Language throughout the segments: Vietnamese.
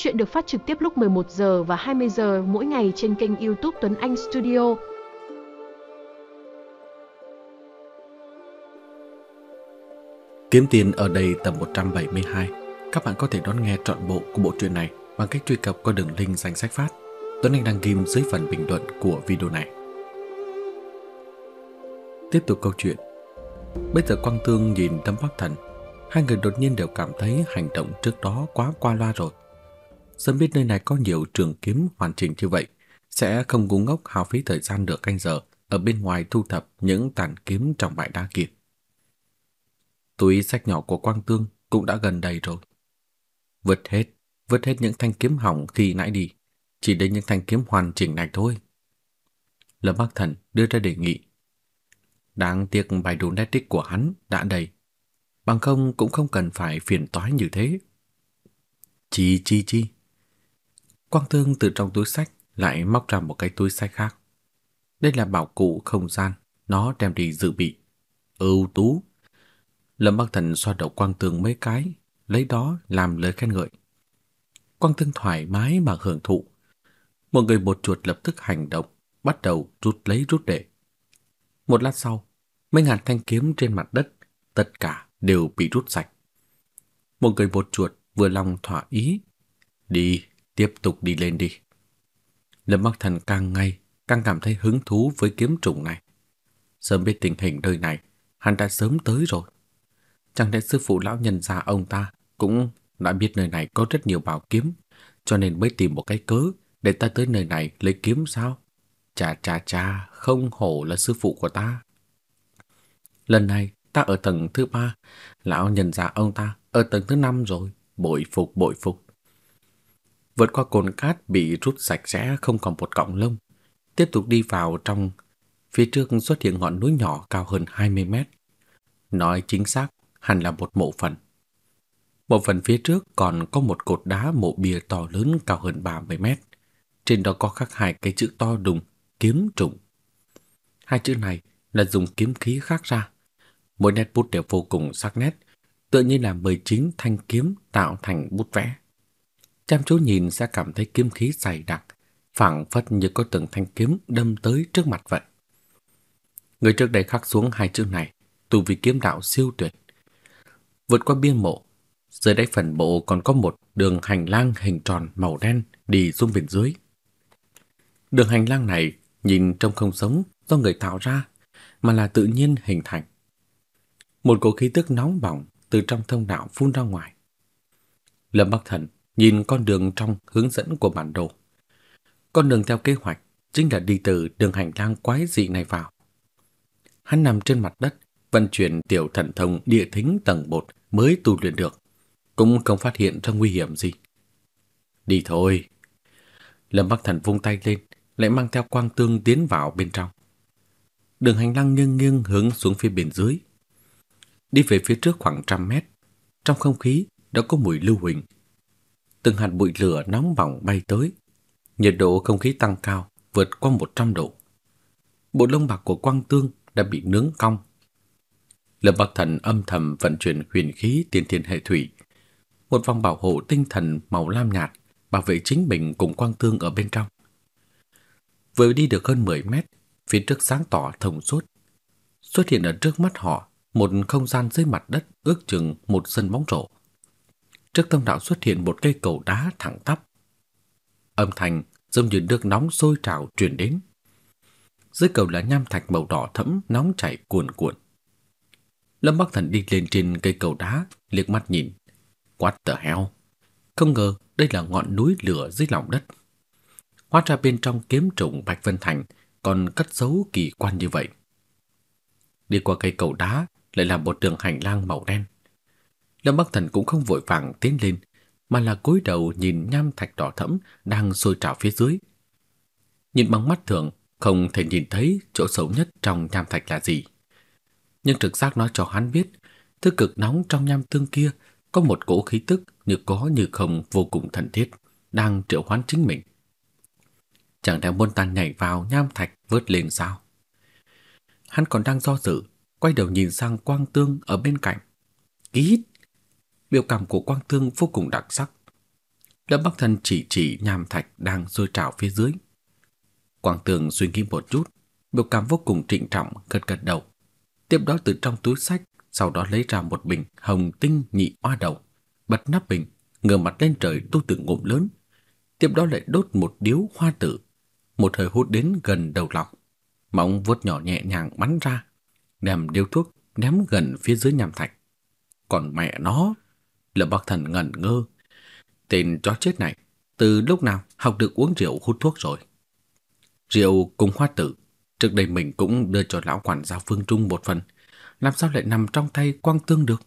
Chuyện được phát trực tiếp lúc 11 giờ và 20 giờ mỗi ngày trên kênh YouTube Tuấn Anh Studio. Kiếm tiền ở đây tập 172. Các bạn có thể đón nghe trọn bộ của bộ truyện này bằng cách truy cập qua đường link danh sách phát. Tuấn Anh đăng kim dưới phần bình luận của video này. Tiếp tục câu chuyện. Bây giờ Quang Tương nhìn Tâm Bắc Thần, hai người đột nhiên đều cảm thấy hành động trước đó quá qua loa rồi. Sớm biết nơi này có nhiều trường kiếm hoàn chỉnh như vậy, sẽ không ngu ngốc hao phí thời gian được canh giờ ở bên ngoài thu thập những tàn kiếm trong bãi đá kia. Túi sách nhỏ của Quang Tương cũng đã gần đầy rồi. Vứt hết, vứt hết những thanh kiếm hỏng khi nãy đi, chỉ đến những thanh kiếm hoàn chỉnh này thôi. Lâm Bắc Thần đưa ra đề nghị. Đáng tiếc bài đồ nét tích của hắn đã đầy, bằng không cũng không cần phải phiền toái như thế. Chi chi chi. Quang Thương từ trong túi sách lại móc ra một cái túi sách khác. Đây là bảo cụ không gian, nó đem đi dự bị. Ưu tú. Lâm Bắc Thần xoa đầu Quang Thương mấy cái, lấy đó làm lời khen ngợi. Quang Thương thoải mái mà hưởng thụ. Một người bột chuột lập tức hành động, bắt đầu rút lấy rút để. Một lát sau, mấy ngàn thanh kiếm trên mặt đất, tất cả đều bị rút sạch. Một người bột chuột vừa lòng thỏa ý. Đi, tiếp tục đi lên đi. Lâm Bắc Thần càng ngày càng cảm thấy hứng thú với kiếm trùng này. Sớm biết tình hình nơi này, hắn đã sớm tới rồi. Chẳng lẽ sư phụ lão nhân già ông ta cũng đã biết nơi này có rất nhiều bảo kiếm, cho nên mới tìm một cái cớ để ta tới nơi này lấy kiếm sao? Chà chà chà, không hổ là sư phụ của ta. Lần này ta ở tầng thứ ba, lão nhân già ông ta ở tầng thứ năm rồi, bội phục bội phục vượt qua cồn cát bị rút sạch sẽ không còn một cọng lông, tiếp tục đi vào trong. Phía trước xuất hiện ngọn núi nhỏ cao hơn 20 mét. Nói chính xác, hẳn là một mộ phần. Một phần phía trước còn có một cột đá mộ bia to lớn cao hơn 30 mét. Trên đó có khắc hai cái chữ to đùng, kiếm trụng. Hai chữ này là dùng kiếm khí khắc ra. Mỗi nét bút đều vô cùng sắc nét, tự như là 19 thanh kiếm tạo thành bút vẽ chăm chú nhìn sẽ cảm thấy kiếm khí dày đặc, phảng phất như có từng thanh kiếm đâm tới trước mặt vậy. Người trước đây khắc xuống hai chữ này, tu vi kiếm đạo siêu tuyệt. Vượt qua biên mộ, dưới đáy phần mộ còn có một đường hành lang hình tròn màu đen đi xuống bên dưới. Đường hành lang này nhìn trông không sống do người tạo ra, mà là tự nhiên hình thành. Một cỗ khí tức nóng bỏng từ trong thông đạo phun ra ngoài. Lâm Bắc Thần nhìn con đường trong hướng dẫn của bản đồ. Con đường theo kế hoạch chính là đi từ đường hành lang quái dị này vào. Hắn nằm trên mặt đất, vận chuyển tiểu thần thông địa thính tầng 1 mới tu luyện được, cũng không phát hiện ra nguy hiểm gì. Đi thôi. Lâm Bắc Thần vung tay lên, lại mang theo quang tương tiến vào bên trong. Đường hành lang nghiêng nghiêng hướng xuống phía bên dưới. Đi về phía trước khoảng trăm mét, trong không khí đã có mùi lưu huỳnh từng hạt bụi lửa nóng bỏng bay tới. Nhiệt độ không khí tăng cao, vượt qua 100 độ. Bộ lông bạc của Quang Tương đã bị nướng cong. lập Bắc Thần âm thầm vận chuyển huyền khí tiên thiên hệ thủy, một vòng bảo hộ tinh thần màu lam nhạt bảo vệ chính mình cùng Quang Tương ở bên trong. Vừa đi được hơn 10 mét, phía trước sáng tỏ thông suốt. Xuất hiện ở trước mắt họ một không gian dưới mặt đất ước chừng một sân bóng rổ trước thông đạo xuất hiện một cây cầu đá thẳng tắp. Âm thanh giống như nước nóng sôi trào truyền đến. Dưới cầu là nham thạch màu đỏ thẫm nóng chảy cuồn cuộn. Lâm Bắc Thần đi lên trên cây cầu đá, liếc mắt nhìn. What the hell? Không ngờ đây là ngọn núi lửa dưới lòng đất. Hóa ra bên trong kiếm trùng Bạch Vân Thành còn cất dấu kỳ quan như vậy. Đi qua cây cầu đá lại là một đường hành lang màu đen. Lâm Bắc Thần cũng không vội vàng tiến lên, mà là cúi đầu nhìn nham thạch đỏ thẫm đang sôi trào phía dưới. Nhìn bằng mắt thường, không thể nhìn thấy chỗ xấu nhất trong nham thạch là gì. Nhưng trực giác nói cho hắn biết, thứ cực nóng trong nham tương kia có một cỗ khí tức như có như không vô cùng thần thiết, đang triệu hoán chính mình. Chẳng lẽ môn tàn nhảy vào nham thạch vớt lên sao? Hắn còn đang do dự, quay đầu nhìn sang quang tương ở bên cạnh. Kít! biểu cảm của Quang Thương vô cùng đặc sắc. Lâm Bắc Thần chỉ chỉ nham thạch đang sôi trào phía dưới. Quang Thương suy nghĩ một chút, biểu cảm vô cùng trịnh trọng gật gật đầu. Tiếp đó từ trong túi sách, sau đó lấy ra một bình hồng tinh nhị oa đầu, bật nắp bình, ngửa mặt lên trời tu từng ngụm lớn. Tiếp đó lại đốt một điếu hoa tử, một hơi hút đến gần đầu lọc, móng vuốt nhỏ nhẹ nhàng bắn ra, đem điếu thuốc ném gần phía dưới nham thạch. Còn mẹ nó, Lâm Bắc Thần ngẩn ngơ. Tên chó chết này từ lúc nào học được uống rượu hút thuốc rồi. Rượu cùng hoa tử, trước đây mình cũng đưa cho lão quản gia Phương Trung một phần, làm sao lại nằm trong tay Quang Tương được.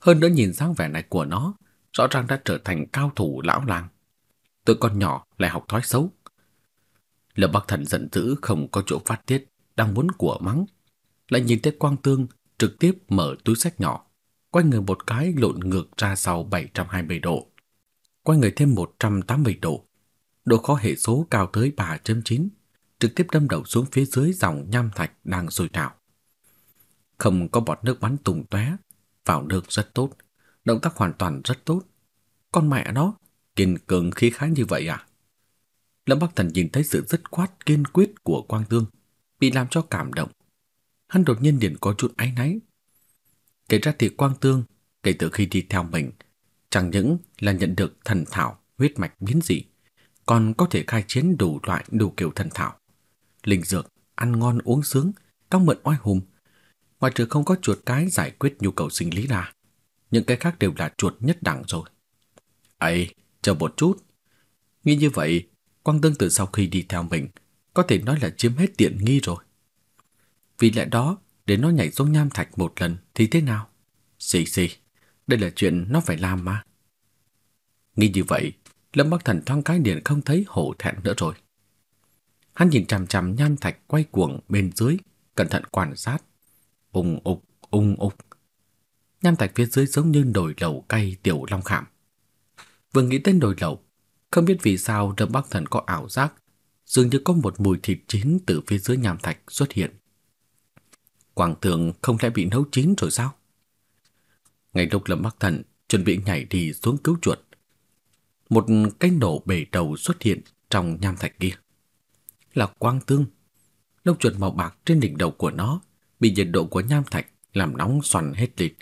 Hơn nữa nhìn dáng vẻ này của nó, rõ ràng đã trở thành cao thủ lão làng. Tụi con nhỏ lại học thói xấu. Lâm Bắc Thần giận dữ không có chỗ phát tiết, đang muốn của mắng, lại nhìn thấy Quang Tương trực tiếp mở túi sách nhỏ quay người một cái lộn ngược ra sau 720 độ, quay người thêm 180 độ. Độ khó hệ số cao tới 3.9, trực tiếp đâm đầu xuống phía dưới dòng nham thạch đang sôi trào. Không có bọt nước bắn tung tóe, vào được rất tốt, động tác hoàn toàn rất tốt. Con mẹ nó, kiên cường khí khái như vậy à? Lâm Bắc Thần nhìn thấy sự dứt khoát kiên quyết của Quang Tương, bị làm cho cảm động. Hắn đột nhiên liền có chút áy náy, Kể ra thì Quang Tương kể từ khi đi theo mình, chẳng những là nhận được thần thảo huyết mạch biến dị, còn có thể khai chiến đủ loại đủ kiểu thần thảo. Linh dược, ăn ngon uống sướng, các mượn oai hùng. Ngoài trừ không có chuột cái giải quyết nhu cầu sinh lý ra, những cái khác đều là chuột nhất đẳng rồi. Ấy, chờ một chút. Nghĩ như vậy, Quang Tương từ sau khi đi theo mình, có thể nói là chiếm hết tiện nghi rồi. Vì lẽ đó, để nó nhảy xuống nham thạch một lần thì thế nào? Xì xì, đây là chuyện nó phải làm mà. Nghĩ như vậy, Lâm Bắc Thần thoáng cái điện không thấy hổ thẹn nữa rồi. Hắn nhìn chằm chằm nham thạch quay cuồng bên dưới, cẩn thận quan sát. Ung ục, ung ục. Nham thạch phía dưới giống như đồi lầu cây tiểu long khảm. Vừa nghĩ đến đồi lầu, không biết vì sao Lâm Bắc Thần có ảo giác dường như có một mùi thịt chín từ phía dưới nham thạch xuất hiện quảng thượng không lẽ bị nấu chín rồi sao? Ngay lúc Lâm Bắc Thần chuẩn bị nhảy đi xuống cứu chuột, một cái nổ bể đầu xuất hiện trong nham thạch kia. Là quang tương. Lốc chuột màu bạc trên đỉnh đầu của nó bị nhiệt độ của nham thạch làm nóng xoắn hết lịch.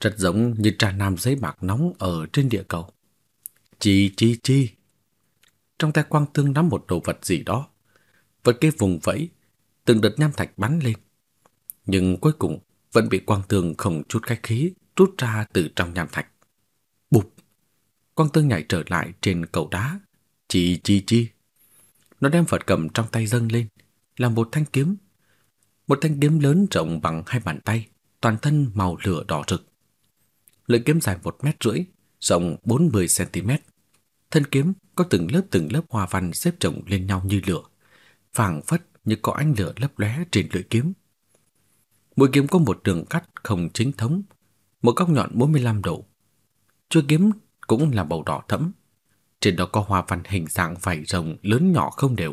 Rất giống như trà nam giấy bạc nóng ở trên địa cầu. Chi chi chi. Trong tay quang tương nắm một đồ vật gì đó. Vật cái vùng vẫy, từng đợt nham thạch bắn lên nhưng cuối cùng vẫn bị quang tường không chút khách khí rút ra từ trong nham thạch. Bụp. Quang tường nhảy trở lại trên cầu đá, chi chi chi. Nó đem vật cầm trong tay dâng lên, là một thanh kiếm. Một thanh kiếm lớn rộng bằng hai bàn tay, toàn thân màu lửa đỏ rực. Lưỡi kiếm dài một mét rưỡi, rộng 40 cm. Thân kiếm có từng lớp từng lớp hoa văn xếp chồng lên nhau như lửa, phảng phất như có ánh lửa lấp lóe trên lưỡi kiếm. Mũi kiếm có một đường cắt không chính thống, một góc nhọn 45 độ. Chuôi kiếm cũng là màu đỏ thẫm, trên đó có hoa văn hình dạng vảy rồng lớn nhỏ không đều,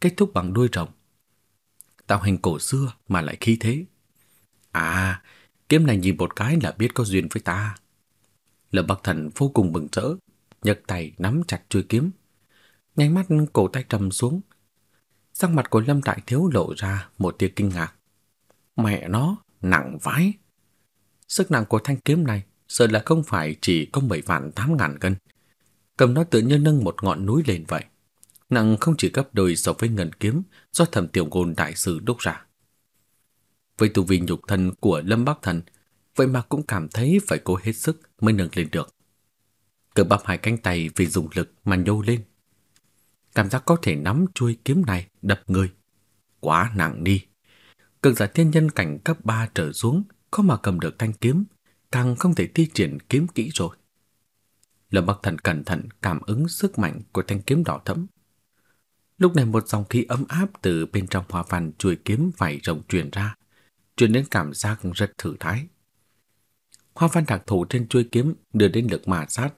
kết thúc bằng đuôi rồng. Tạo hình cổ xưa mà lại khí thế. À, kiếm này nhìn một cái là biết có duyên với ta. Lâm Bắc Thần vô cùng mừng rỡ, nhấc tay nắm chặt chuôi kiếm. Nháy mắt cổ tay trầm xuống, sắc mặt của Lâm Đại Thiếu lộ ra một tia kinh ngạc. Mẹ nó, nặng vãi. Sức nặng của thanh kiếm này sợ là không phải chỉ có 10 vạn 8 ngàn cân. Cầm nó tự nhiên nâng một ngọn núi lên vậy. Nặng không chỉ gấp đôi so với ngân kiếm do thẩm tiểu ngôn đại sư đúc ra. Với tu vi nhục thân của Lâm Bắc Thần, vậy mà cũng cảm thấy phải cố hết sức mới nâng lên được. Cơ bắp hai cánh tay vì dùng lực mà nhô lên. Cảm giác có thể nắm chuôi kiếm này đập người. Quá nặng đi cường giả thiên nhân cảnh cấp 3 trở xuống có mà cầm được thanh kiếm, càng không thể thi triển kiếm kỹ rồi. Lâm Bắc Thần cẩn thận cảm ứng sức mạnh của thanh kiếm đỏ thẫm. Lúc này một dòng khí ấm áp từ bên trong hoa văn chuôi kiếm vảy rộng truyền ra, truyền đến cảm giác rất thử thái. Hoa văn đặc thù trên chuôi kiếm đưa đến lực mà sát,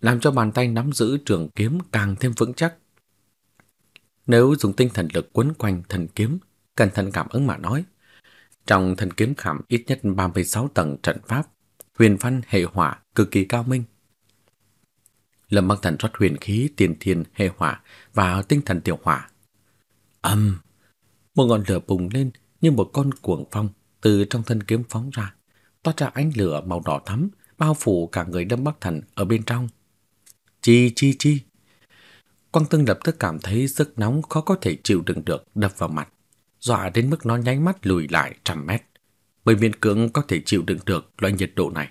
làm cho bàn tay nắm giữ trường kiếm càng thêm vững chắc. Nếu dùng tinh thần lực quấn quanh thần kiếm, cẩn thận cảm ứng mà nói. Trong thần kiếm khảm ít nhất 36 tầng trận pháp, huyền văn hệ hỏa cực kỳ cao minh. Lâm băng Thần rót huyền khí tiền thiên hệ hỏa và tinh thần tiểu hỏa. Âm! một ngọn lửa bùng lên như một con cuồng phong từ trong thân kiếm phóng ra, toát ra ánh lửa màu đỏ thắm bao phủ cả người đâm Bắc Thần ở bên trong. Chi chi chi! Quang Tương lập tức cảm thấy sức nóng khó có thể chịu đựng được đập vào mặt dọa đến mức nó nháy mắt lùi lại trăm mét, bởi miễn cưỡng có thể chịu đựng được loại nhiệt độ này.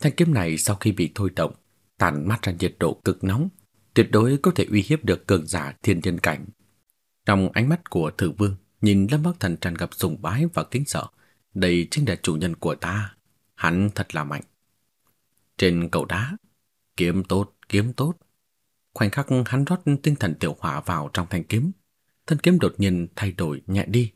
Thanh kiếm này sau khi bị thôi động, tàn mắt ra nhiệt độ cực nóng, tuyệt đối có thể uy hiếp được cường giả thiên nhân cảnh. Trong ánh mắt của thử vương, nhìn Lâm Bắc Thần tràn gặp sùng bái và kính sợ. Đây chính là chủ nhân của ta. Hắn thật là mạnh. Trên cầu đá, kiếm tốt, kiếm tốt. Khoảnh khắc hắn rót tinh thần tiểu hỏa vào trong thanh kiếm thân kiếm đột nhiên thay đổi nhẹ đi,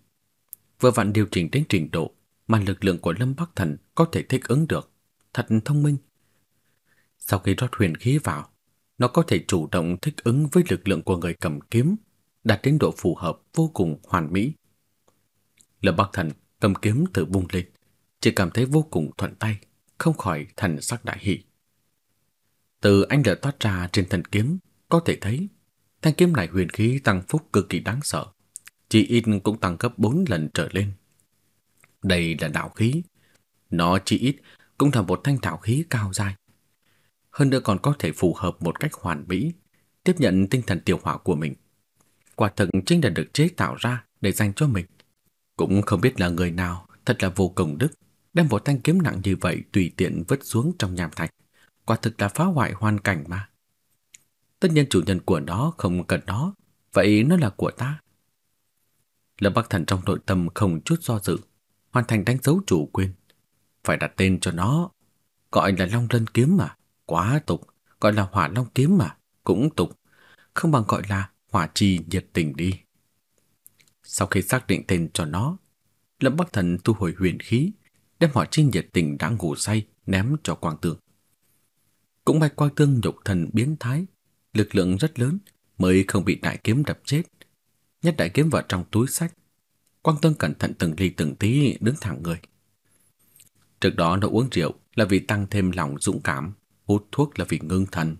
vừa vặn điều chỉnh đến trình độ mà lực lượng của Lâm Bắc Thần có thể thích ứng được, thật thông minh. Sau khi rót huyền khí vào, nó có thể chủ động thích ứng với lực lượng của người cầm kiếm, đạt đến độ phù hợp vô cùng hoàn mỹ. Lâm Bắc Thần cầm kiếm thử vung lên, chỉ cảm thấy vô cùng thuận tay, không khỏi thần sắc đại hỷ. Từ ánh lửa toát ra trên thần kiếm, có thể thấy Thanh kiếm này huyền khí tăng phúc cực kỳ đáng sợ, chỉ ít cũng tăng cấp 4 lần trở lên. Đây là đạo khí, nó chỉ ít cũng là một thanh đạo khí cao dài. Hơn nữa còn có thể phù hợp một cách hoàn mỹ, tiếp nhận tinh thần tiểu hỏa của mình. Quả thực chính là được chế tạo ra để dành cho mình. Cũng không biết là người nào thật là vô cùng đức, đem một thanh kiếm nặng như vậy tùy tiện vứt xuống trong nham thạch. Quả thực là phá hoại hoàn cảnh mà. Tất nhiên chủ nhân của nó không cần nó, vậy nó là của ta. Lâm Bắc Thần trong nội tâm không chút do dự, hoàn thành đánh dấu chủ quyền. Phải đặt tên cho nó, gọi là Long Lân Kiếm mà, quá tục, gọi là Hỏa Long Kiếm mà, cũng tục, không bằng gọi là Hỏa Trì Nhiệt Tình đi. Sau khi xác định tên cho nó, Lâm Bắc Thần thu hồi huyền khí, đem Hỏa Trì Nhiệt Tình đã ngủ say ném cho Quang Tường. Cũng may Quang Tương nhục thần biến thái, lực lượng rất lớn mới không bị đại kiếm đập chết. Nhét đại kiếm vào trong túi sách, Quang tân cẩn thận từng ly từng tí đứng thẳng người. Trước đó nó uống rượu là vì tăng thêm lòng dũng cảm, hút thuốc là vì ngưng thần.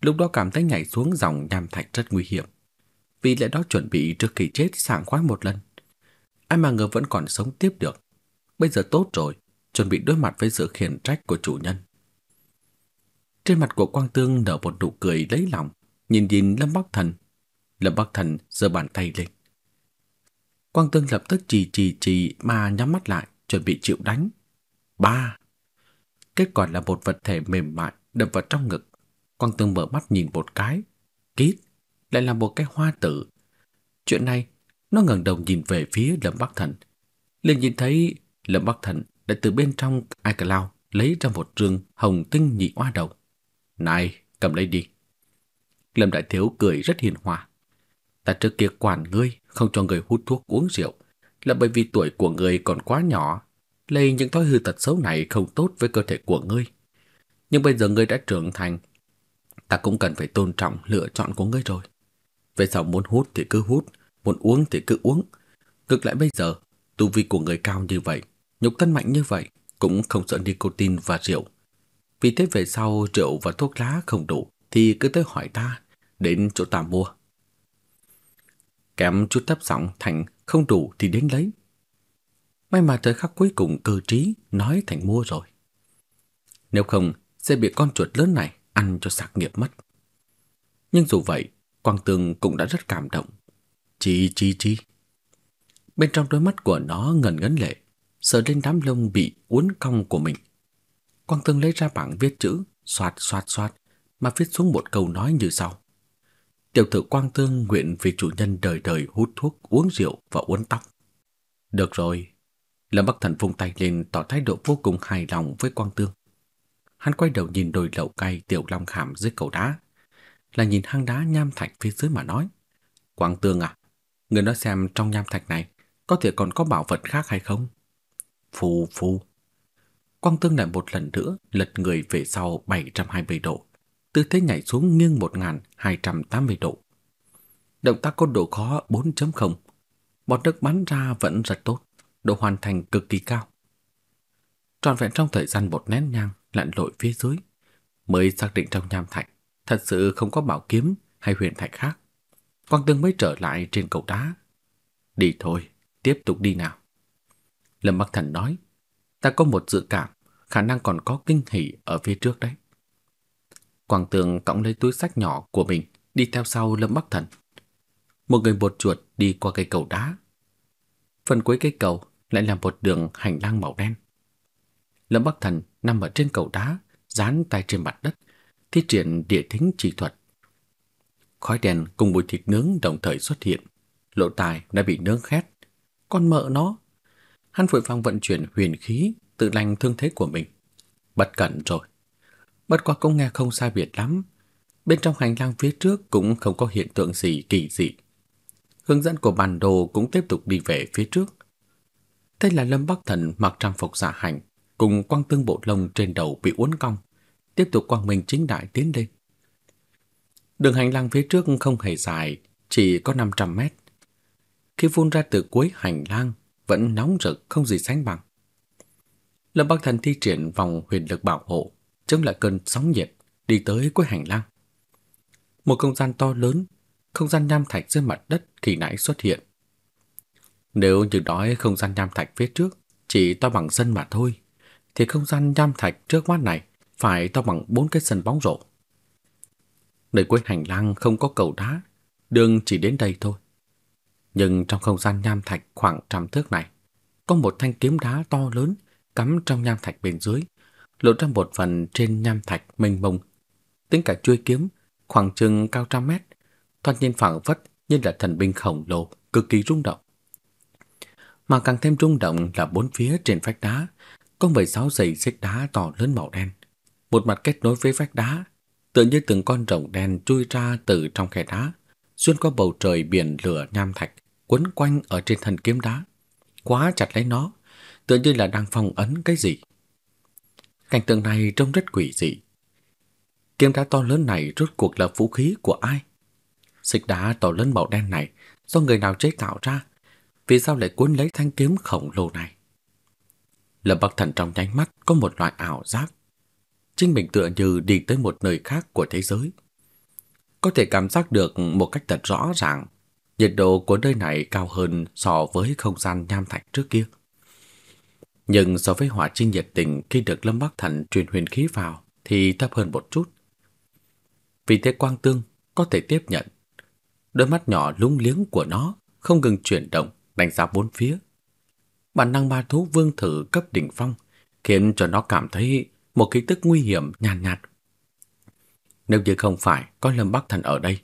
Lúc đó cảm thấy nhảy xuống dòng nham thạch rất nguy hiểm. Vì lẽ đó chuẩn bị trước khi chết sảng khoái một lần. Ai mà ngờ vẫn còn sống tiếp được. Bây giờ tốt rồi, chuẩn bị đối mặt với sự khiển trách của chủ nhân. Trên mặt của Quang Tương nở một nụ cười lấy lòng, nhìn nhìn Lâm Bắc Thần. Lâm Bắc Thần giơ bàn tay lên. Quang Tương lập tức chỉ chỉ chỉ mà nhắm mắt lại, chuẩn bị chịu đánh. Ba. Kết quả là một vật thể mềm mại đập vào trong ngực. Quang Tương mở mắt nhìn một cái. Kít, lại là một cái hoa tử. Chuyện này, nó ngẩng đầu nhìn về phía Lâm Bắc Thần. Liền nhìn thấy Lâm Bắc Thần đã từ bên trong iCloud lấy ra một rương hồng tinh nhị hoa đầu. Này, cầm lấy đi. Lâm Đại Thiếu cười rất hiền hòa. Ta trước kia quản ngươi, không cho người hút thuốc uống rượu, là bởi vì tuổi của ngươi còn quá nhỏ, lây những thói hư tật xấu này không tốt với cơ thể của ngươi. Nhưng bây giờ ngươi đã trưởng thành, ta cũng cần phải tôn trọng lựa chọn của ngươi rồi. Về sau muốn hút thì cứ hút, muốn uống thì cứ uống. Cực lại bây giờ, tu vi của người cao như vậy, nhục thân mạnh như vậy, cũng không sợ nicotine và rượu, vì thế về sau rượu và thuốc lá không đủ thì cứ tới hỏi ta, đến chỗ ta mua. Kém chút thấp giọng Thành không đủ thì đến lấy. May mà tới khắc cuối cùng cơ trí nói Thành mua rồi. Nếu không sẽ bị con chuột lớn này ăn cho sạc nghiệp mất. Nhưng dù vậy, Quang Tường cũng đã rất cảm động. Chi chi chi. Bên trong đôi mắt của nó ngần ngấn lệ, sợ lên đám lông bị uốn cong của mình. Quang Thương lấy ra bảng viết chữ, soạt soạt soạt mà viết xuống một câu nói như sau. Tiểu tử Quang tương nguyện vì chủ nhân đời đời hút thuốc, uống rượu và uốn tóc. Được rồi. Lâm Bắc Thần vung tay lên tỏ thái độ vô cùng hài lòng với Quang Tương. Hắn quay đầu nhìn đồi lậu cây tiểu long khảm dưới cầu đá, là nhìn hang đá nham thạch phía dưới mà nói. Quang Tương à, người nói xem trong nham thạch này có thể còn có bảo vật khác hay không? Phù phù. Quang Tương lại một lần nữa lật người về sau 720 độ, tư thế nhảy xuống nghiêng 1280 độ. Động tác có độ khó 4.0, bọt nước bắn ra vẫn rất tốt, độ hoàn thành cực kỳ cao. Trọn vẹn trong thời gian một nén nhang lặn lội phía dưới, mới xác định trong nham thạch, thật sự không có bảo kiếm hay huyền thạch khác. Quang Tương mới trở lại trên cầu đá. Đi thôi, tiếp tục đi nào. Lâm Bắc Thần nói, ta có một dự cảm khả năng còn có kinh hỉ ở phía trước đấy. Quang Tường cõng lấy túi sách nhỏ của mình đi theo sau Lâm Bắc Thần. Một người bột chuột đi qua cây cầu đá. Phần cuối cây cầu lại là một đường hành lang màu đen. Lâm Bắc Thần nằm ở trên cầu đá, dán tay trên mặt đất, thi triển địa thính chỉ thuật. Khói đèn cùng mùi thịt nướng đồng thời xuất hiện. Lỗ tài đã bị nướng khét. Con mợ nó! Hắn vội vàng vận chuyển huyền khí tự lành thương thế của mình. Bất cẩn rồi. Bất quá cũng nghe không sai biệt lắm. Bên trong hành lang phía trước cũng không có hiện tượng gì kỳ dị. Hướng dẫn của bản đồ cũng tiếp tục đi về phía trước. Thế là Lâm Bắc Thần mặc trang phục giả dạ hành, cùng quang tương bộ lông trên đầu bị uốn cong, tiếp tục quang minh chính đại tiến lên. Đường hành lang phía trước không hề dài, chỉ có 500 mét. Khi phun ra từ cuối hành lang, vẫn nóng rực không gì sánh bằng. Lâm Bắc Thần thi triển vòng huyền lực bảo hộ, chống lại cơn sóng nhiệt, đi tới cuối hành lang. Một không gian to lớn, không gian nham thạch dưới mặt đất khi nãy xuất hiện. Nếu như nói không gian nham thạch phía trước chỉ to bằng sân mà thôi, thì không gian nham thạch trước mắt này phải to bằng bốn cái sân bóng rổ. Nơi cuối hành lang không có cầu đá, đường chỉ đến đây thôi. Nhưng trong không gian nham thạch khoảng trăm thước này, có một thanh kiếm đá to lớn cắm trong nham thạch bên dưới, lộ ra một phần trên nham thạch mênh mông. Tính cả chuôi kiếm, khoảng chừng cao trăm mét, thoạt nhìn phảng phất như là thần binh khổng lồ, cực kỳ rung động. Mà càng thêm rung động là bốn phía trên vách đá, có sáu dãy xích đá to lớn màu đen, một mặt kết nối với vách đá, tựa như từng con rồng đen chui ra từ trong khe đá, xuyên qua bầu trời biển lửa nham thạch, quấn quanh ở trên thân kiếm đá, quá chặt lấy nó, tựa như là đang phong ấn cái gì. Cảnh tượng này trông rất quỷ dị. Kiếm đá to lớn này rốt cuộc là vũ khí của ai? Xích đá to lớn màu đen này do người nào chế tạo ra? Vì sao lại cuốn lấy thanh kiếm khổng lồ này? Lâm Bắc Thần trong nháy mắt có một loại ảo giác. Chính mình tựa như đi tới một nơi khác của thế giới. Có thể cảm giác được một cách thật rõ ràng nhiệt độ của nơi này cao hơn so với không gian nham thạch trước kia nhưng so với hỏa Trinh nhiệt tình khi được Lâm Bắc thành truyền huyền khí vào thì thấp hơn một chút. Vì thế Quang Tương có thể tiếp nhận. Đôi mắt nhỏ lung liếng của nó không ngừng chuyển động, đánh giá bốn phía. Bản năng ma thú vương thử cấp đỉnh phong khiến cho nó cảm thấy một ký tức nguy hiểm nhàn nhạt, nhạt. Nếu như không phải có Lâm Bắc thành ở đây,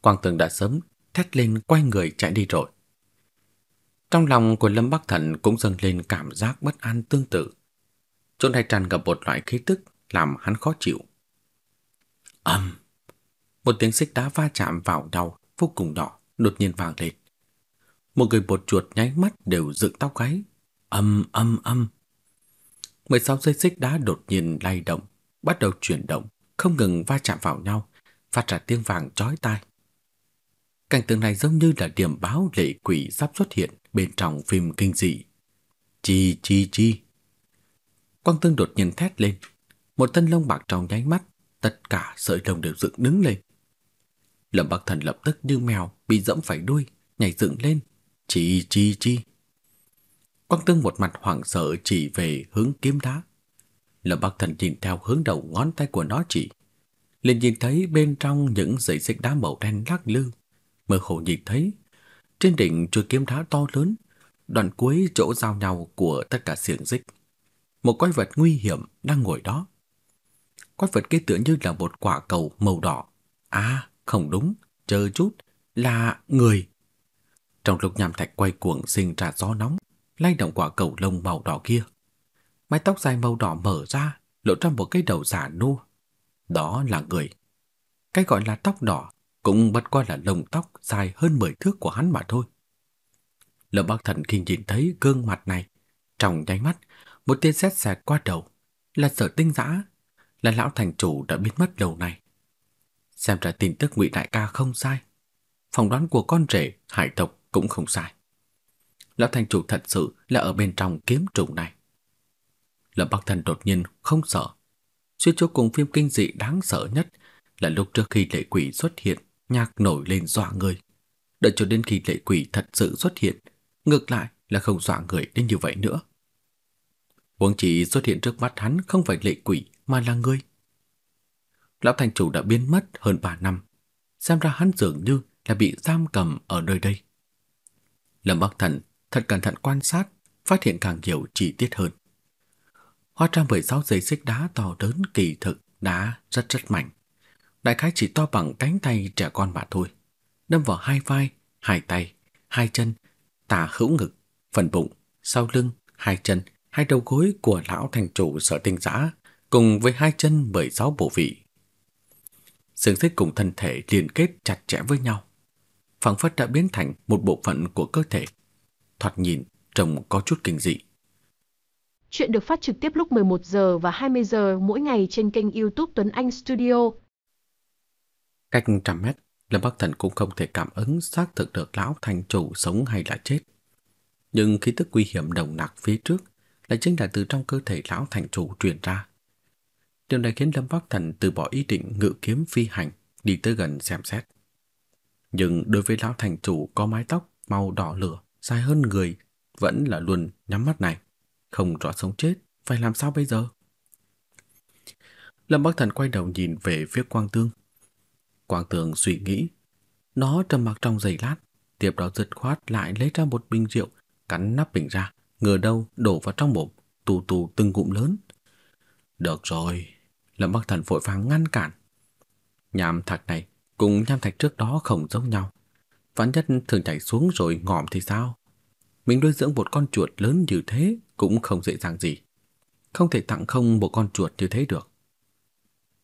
Quang tương đã sớm thét lên quay người chạy đi rồi. Trong lòng của Lâm Bắc Thần cũng dâng lên cảm giác bất an tương tự. Chỗ này tràn ngập một loại khí tức làm hắn khó chịu. âm một tiếng xích đá va chạm vào đầu vô cùng đỏ đột nhiên vàng lên. Một người bột chuột nháy mắt đều dựng tóc gáy. Âm um, âm um, âm. 16 dây xích đá đột nhiên lay động, bắt đầu chuyển động, không ngừng va chạm vào nhau, phát ra tiếng vàng chói tai. Cảnh tượng này giống như là điểm báo lệ quỷ sắp xuất hiện bên trong phim kinh dị. Chi chi chi. Quang Tương đột nhiên thét lên, một thân lông bạc trong nháy mắt, tất cả sợi lông đều dựng đứng lên. Lâm Bắc Thần lập tức như mèo bị dẫm phải đuôi, nhảy dựng lên, chi chi chi. Quang Tương một mặt hoảng sợ chỉ về hướng kiếm đá. Lâm Bắc Thần nhìn theo hướng đầu ngón tay của nó chỉ, liền nhìn thấy bên trong những dãy xích đá màu đen lắc lư, mơ hồ nhìn thấy trên đỉnh chuôi kiếm đá to lớn, đoạn cuối chỗ giao nhau của tất cả xiềng xích. Một quái vật nguy hiểm đang ngồi đó. Quái vật kia tưởng như là một quả cầu màu đỏ. À, không đúng, chờ chút, là người. Trong lúc nhàm thạch quay cuồng sinh ra gió nóng, lay động quả cầu lông màu đỏ kia. Mái tóc dài màu đỏ mở ra, lộ ra một cái đầu giả nua. Đó là người. Cái gọi là tóc đỏ cũng bất qua là lông tóc dài hơn mười thước của hắn mà thôi. lâm bác thần khi nhìn thấy gương mặt này, trong nháy mắt, một tia sét xẹt qua đầu, là sở tinh dã là lão thành chủ đã biến mất lâu này. Xem ra tin tức ngụy đại ca không sai, phỏng đoán của con rể hải tộc cũng không sai. Lão thành chủ thật sự là ở bên trong kiếm trùng này. Lâm Bắc Thần đột nhiên không sợ. Suy cho cùng phim kinh dị đáng sợ nhất là lúc trước khi lệ quỷ xuất hiện nhạc nổi lên dọa người. Đợi cho đến khi lệ quỷ thật sự xuất hiện, ngược lại là không dọa người đến như vậy nữa. Huống chỉ xuất hiện trước mắt hắn không phải lệ quỷ mà là người. Lão thành chủ đã biến mất hơn 3 năm, xem ra hắn dường như là bị giam cầm ở nơi đây. Lâm Bắc Thần thật cẩn thận quan sát, phát hiện càng nhiều chi tiết hơn. Hoa trang 16 dây xích đá to lớn kỳ thực, đá rất rất mạnh đại khái chỉ to bằng cánh tay trẻ con mà thôi. Đâm vào hai vai, hai tay, hai chân, tả hữu ngực, phần bụng, sau lưng, hai chân, hai đầu gối của lão thành chủ sở tinh giã cùng với hai chân bởi giáo bộ vị. Xương thích cùng thân thể liên kết chặt chẽ với nhau. Phẳng phất đã biến thành một bộ phận của cơ thể. Thoạt nhìn trông có chút kinh dị. Chuyện được phát trực tiếp lúc 11 giờ và 20 giờ mỗi ngày trên kênh YouTube Tuấn Anh Studio. Cách trăm mét, Lâm Bắc Thần cũng không thể cảm ứng xác thực được lão thành chủ sống hay là chết. Nhưng khí tức nguy hiểm đồng nặc phía trước lại chính là từ trong cơ thể lão thành chủ truyền ra. Điều này khiến Lâm Bắc Thần từ bỏ ý định ngự kiếm phi hành, đi tới gần xem xét. Nhưng đối với lão thành chủ có mái tóc màu đỏ lửa, dài hơn người, vẫn là luôn nhắm mắt này, không rõ sống chết, phải làm sao bây giờ? Lâm Bắc Thần quay đầu nhìn về phía Quang Tương, quang tường suy nghĩ. Nó trầm mặc trong giây lát, tiếp đó dứt khoát lại lấy ra một bình rượu, cắn nắp bình ra, ngửa đầu đổ vào trong mồm, tù tù từng cụm lớn. Được rồi, Lâm Bắc Thần vội vàng ngăn cản. Nham thạch này cùng nham thạch trước đó không giống nhau. Ván nhất thường chảy xuống rồi ngòm thì sao? Mình nuôi dưỡng một con chuột lớn như thế cũng không dễ dàng gì. Không thể tặng không một con chuột như thế được.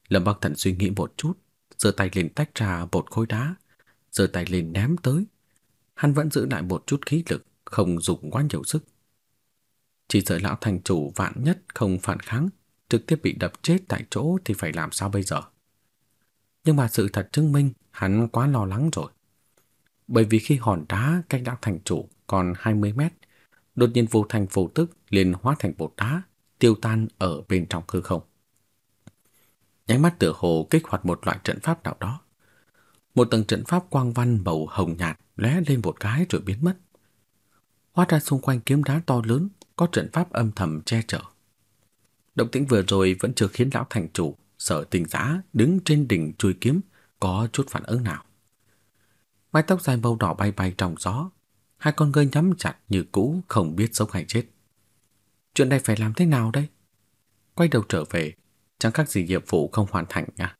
Lâm Bắc Thần suy nghĩ một chút, giơ tay lên tách ra một khối đá, giơ tay lên ném tới. Hắn vẫn giữ lại một chút khí lực, không dùng quá nhiều sức. Chỉ sợ lão thành chủ vạn nhất không phản kháng, trực tiếp bị đập chết tại chỗ thì phải làm sao bây giờ? Nhưng mà sự thật chứng minh hắn quá lo lắng rồi. Bởi vì khi hòn đá cách lão thành chủ còn 20 mét, đột nhiên vô thành vô tức liền hóa thành bột đá, tiêu tan ở bên trong hư không nháy mắt tựa hồ kích hoạt một loại trận pháp nào đó. Một tầng trận pháp quang văn màu hồng nhạt lóe lên một cái rồi biến mất. Hóa ra xung quanh kiếm đá to lớn có trận pháp âm thầm che chở. Động tĩnh vừa rồi vẫn chưa khiến lão thành chủ sở tình giã đứng trên đỉnh chui kiếm có chút phản ứng nào. Mái tóc dài màu đỏ bay bay trong gió, hai con ngươi nhắm chặt như cũ không biết sống hay chết. Chuyện này phải làm thế nào đây? Quay đầu trở về, chẳng khác gì nhiệm vụ không hoàn thành nha.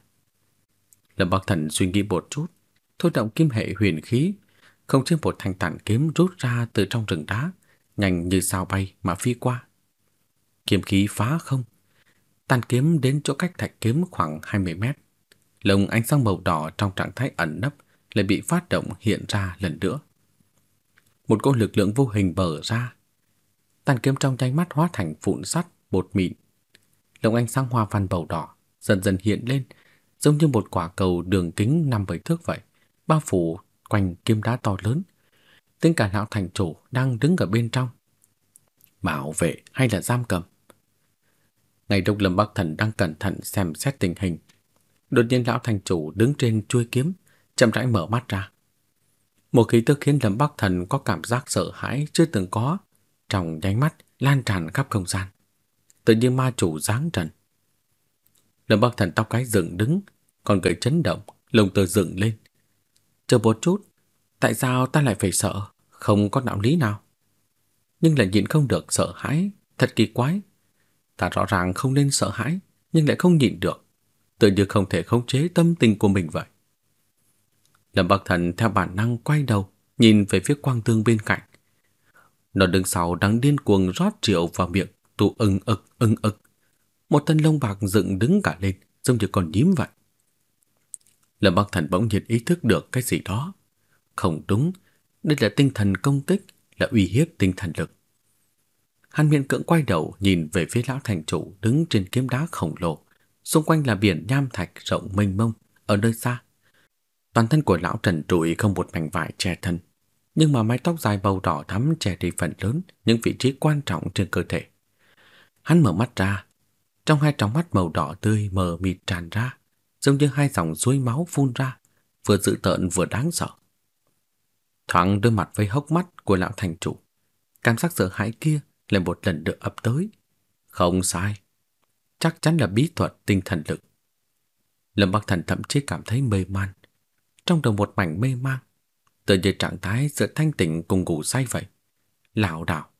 Lâm Bắc Thần suy nghĩ một chút, thôi động kim hệ huyền khí, không chiếc một thanh tản kiếm rút ra từ trong rừng đá, nhanh như sao bay mà phi qua. Kiếm khí phá không, tàn kiếm đến chỗ cách thạch kiếm khoảng 20 mét. Lồng ánh sáng màu đỏ trong trạng thái ẩn nấp lại bị phát động hiện ra lần nữa. Một cỗ lực lượng vô hình bở ra. Tàn kiếm trong nháy mắt hóa thành vụn sắt, bột mịn, lồng ánh sáng hoa văn màu đỏ dần dần hiện lên, giống như một quả cầu đường kính năm bảy thước vậy, bao phủ quanh kim đá to lớn. Tính cả lão thành chủ đang đứng ở bên trong. Bảo vệ hay là giam cầm? Ngày đông lâm bắc thần đang cẩn thận xem xét tình hình. Đột nhiên lão thành chủ đứng trên chuôi kiếm, chậm rãi mở mắt ra. Một khí tức khiến Lâm Bắc Thần có cảm giác sợ hãi chưa từng có, trong nháy mắt lan tràn khắp không gian tự nhiên ma chủ giáng trần. Lâm Bắc Thần tóc cái dựng đứng, còn cười chấn động, lồng tơ dựng lên. Chờ một chút, tại sao ta lại phải sợ, không có đạo lý nào. Nhưng lại nhịn không được sợ hãi, thật kỳ quái. Ta rõ ràng không nên sợ hãi, nhưng lại không nhịn được, tự như không thể khống chế tâm tình của mình vậy. Lâm Bắc Thần theo bản năng quay đầu, nhìn về phía quang tương bên cạnh. Nó đứng sau đang điên cuồng rót rượu vào miệng, tụ ưng ực ưng ực. Một thân lông bạc dựng đứng cả lên, giống như con nhím vậy. Lâm Bắc Thần bỗng nhiên ý thức được cái gì đó. Không đúng, đây là tinh thần công kích, là uy hiếp tinh thần lực. Hàn Miện cưỡng quay đầu nhìn về phía lão thành chủ đứng trên kiếm đá khổng lồ, xung quanh là biển nham thạch rộng mênh mông ở nơi xa. Toàn thân của lão trần trụi không một mảnh vải che thân, nhưng mà mái tóc dài màu đỏ thắm che đi phần lớn những vị trí quan trọng trên cơ thể. Hắn mở mắt ra, trong hai tròng mắt màu đỏ tươi mờ mịt tràn ra, giống như hai dòng suối máu phun ra, vừa dữ tợn vừa đáng sợ. Thoáng đưa mặt với hốc mắt của lão thành chủ, cảm giác sợ hãi kia lại một lần được ập tới. Không sai, chắc chắn là bí thuật tinh thần lực. Lâm Bắc Thần thậm chí cảm thấy mê man, trong đầu một mảnh mê mang, tựa như trạng thái giữa thanh tỉnh cùng ngủ say vậy, lảo đảo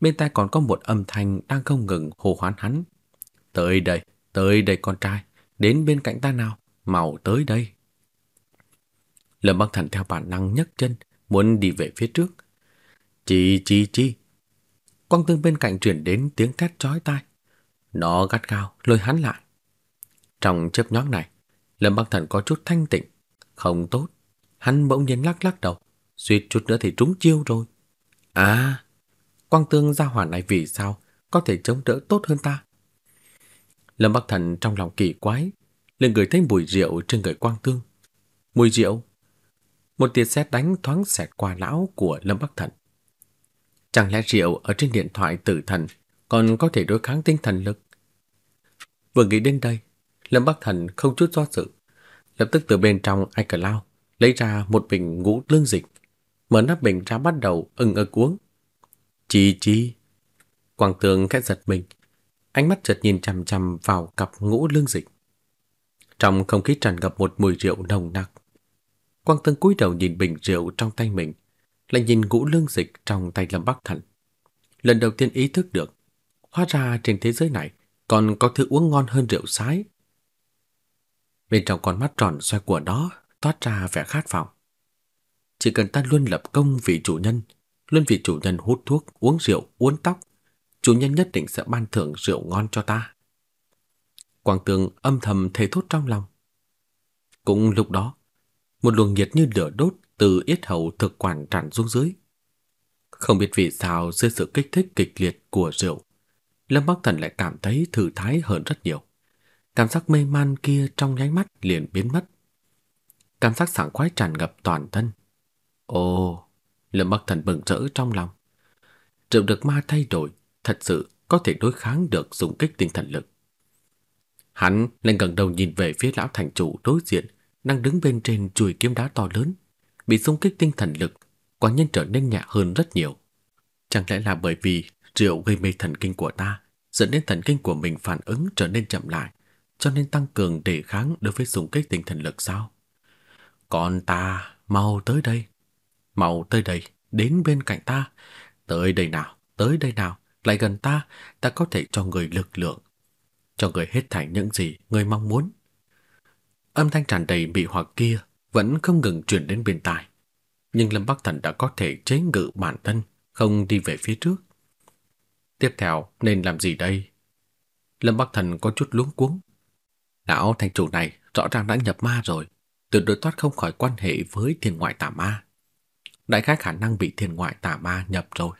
bên tai còn có một âm thanh đang không ngừng hô hoán hắn. Tới đây, tới đây con trai, đến bên cạnh ta nào, mau tới đây. Lâm băng Thần theo bản năng nhấc chân, muốn đi về phía trước. Chi chi chi. Quang tương bên cạnh truyền đến tiếng thét chói tai. Nó gắt gao lôi hắn lại. Trong chớp nhoáng này, Lâm băng Thần có chút thanh tịnh, không tốt. Hắn bỗng nhiên lắc lắc đầu, suýt chút nữa thì trúng chiêu rồi. À, Quang Tương gia hỏa này vì sao có thể chống đỡ tốt hơn ta? Lâm Bắc Thần trong lòng kỳ quái, liền gửi thấy mùi rượu trên người Quang Tương. Mùi rượu? Một tia sét đánh thoáng xẹt qua lão của Lâm Bắc Thần. Chẳng lẽ rượu ở trên điện thoại tử thần còn có thể đối kháng tinh thần lực? Vừa nghĩ đến đây, Lâm Bắc Thần không chút do dự, lập tức từ bên trong iCloud lấy ra một bình ngũ lương dịch, mở nắp bình ra bắt đầu ưng ực uống. Chi chi. Quang tường khẽ giật mình, ánh mắt chợt nhìn chằm chằm vào cặp ngũ lương dịch. Trong không khí tràn ngập một mùi rượu nồng nặc. Quang tường cúi đầu nhìn bình rượu trong tay mình, lại nhìn ngũ lương dịch trong tay Lâm Bắc Thần. Lần đầu tiên ý thức được, hóa ra trên thế giới này còn có thứ uống ngon hơn rượu sái. Bên trong con mắt tròn xoay của nó toát ra vẻ khát vọng. Chỉ cần ta luôn lập công vì chủ nhân, luôn vì chủ nhân hút thuốc, uống rượu, uốn tóc, chủ nhân nhất định sẽ ban thưởng rượu ngon cho ta. Quang Tường âm thầm thề thốt trong lòng. Cũng lúc đó, một luồng nhiệt như lửa đốt từ yết hầu thực quản tràn xuống dưới. Không biết vì sao dưới sự kích thích kịch liệt của rượu, Lâm Bắc Thần lại cảm thấy thư thái hơn rất nhiều. Cảm giác mê man kia trong nháy mắt liền biến mất. Cảm giác sảng khoái tràn ngập toàn thân. Ồ, Lâm Bắc Thần mừng rỡ trong lòng. Triệu được ma thay đổi, thật sự có thể đối kháng được dùng kích tinh thần lực. Hắn lên gần đầu nhìn về phía lão thành chủ đối diện, đang đứng bên trên chùi kiếm đá to lớn, bị xung kích tinh thần lực, quả nhân trở nên nhẹ hơn rất nhiều. Chẳng lẽ là bởi vì rượu gây mê thần kinh của ta, dẫn đến thần kinh của mình phản ứng trở nên chậm lại, cho nên tăng cường đề kháng đối với xung kích tinh thần lực sao? Còn ta, mau tới đây màu tới đây, đến bên cạnh ta, tới đây nào, tới đây nào, lại gần ta, ta có thể cho người lực lượng, cho người hết thảy những gì người mong muốn." Âm thanh tràn đầy bị hoặc kia vẫn không ngừng chuyển đến bên tai, nhưng Lâm Bắc Thần đã có thể chế ngự bản thân, không đi về phía trước. Tiếp theo nên làm gì đây? Lâm Bắc Thần có chút luống cuống. Lão thành chủ này rõ ràng đã nhập ma rồi, tuyệt đối thoát không khỏi quan hệ với thiên ngoại tà ma đại khái khả năng bị thiên ngoại tà ma nhập rồi.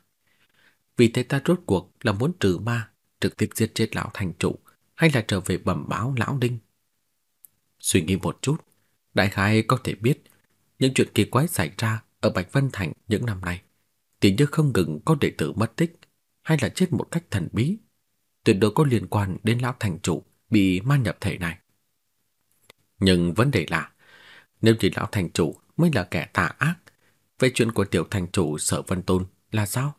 Vì thế ta rốt cuộc là muốn trừ ma, trực tiếp giết chết lão thành chủ hay là trở về bẩm báo lão đinh. Suy nghĩ một chút, đại khái có thể biết những chuyện kỳ quái xảy ra ở Bạch Vân Thành những năm nay. Tiếng như không ngừng có đệ tử mất tích hay là chết một cách thần bí, tuyệt đối có liên quan đến lão thành chủ bị ma nhập thể này. Nhưng vấn đề là nếu chỉ lão thành chủ mới là kẻ tà ác về chuyện của tiểu thành chủ Sở Vân Tôn là sao?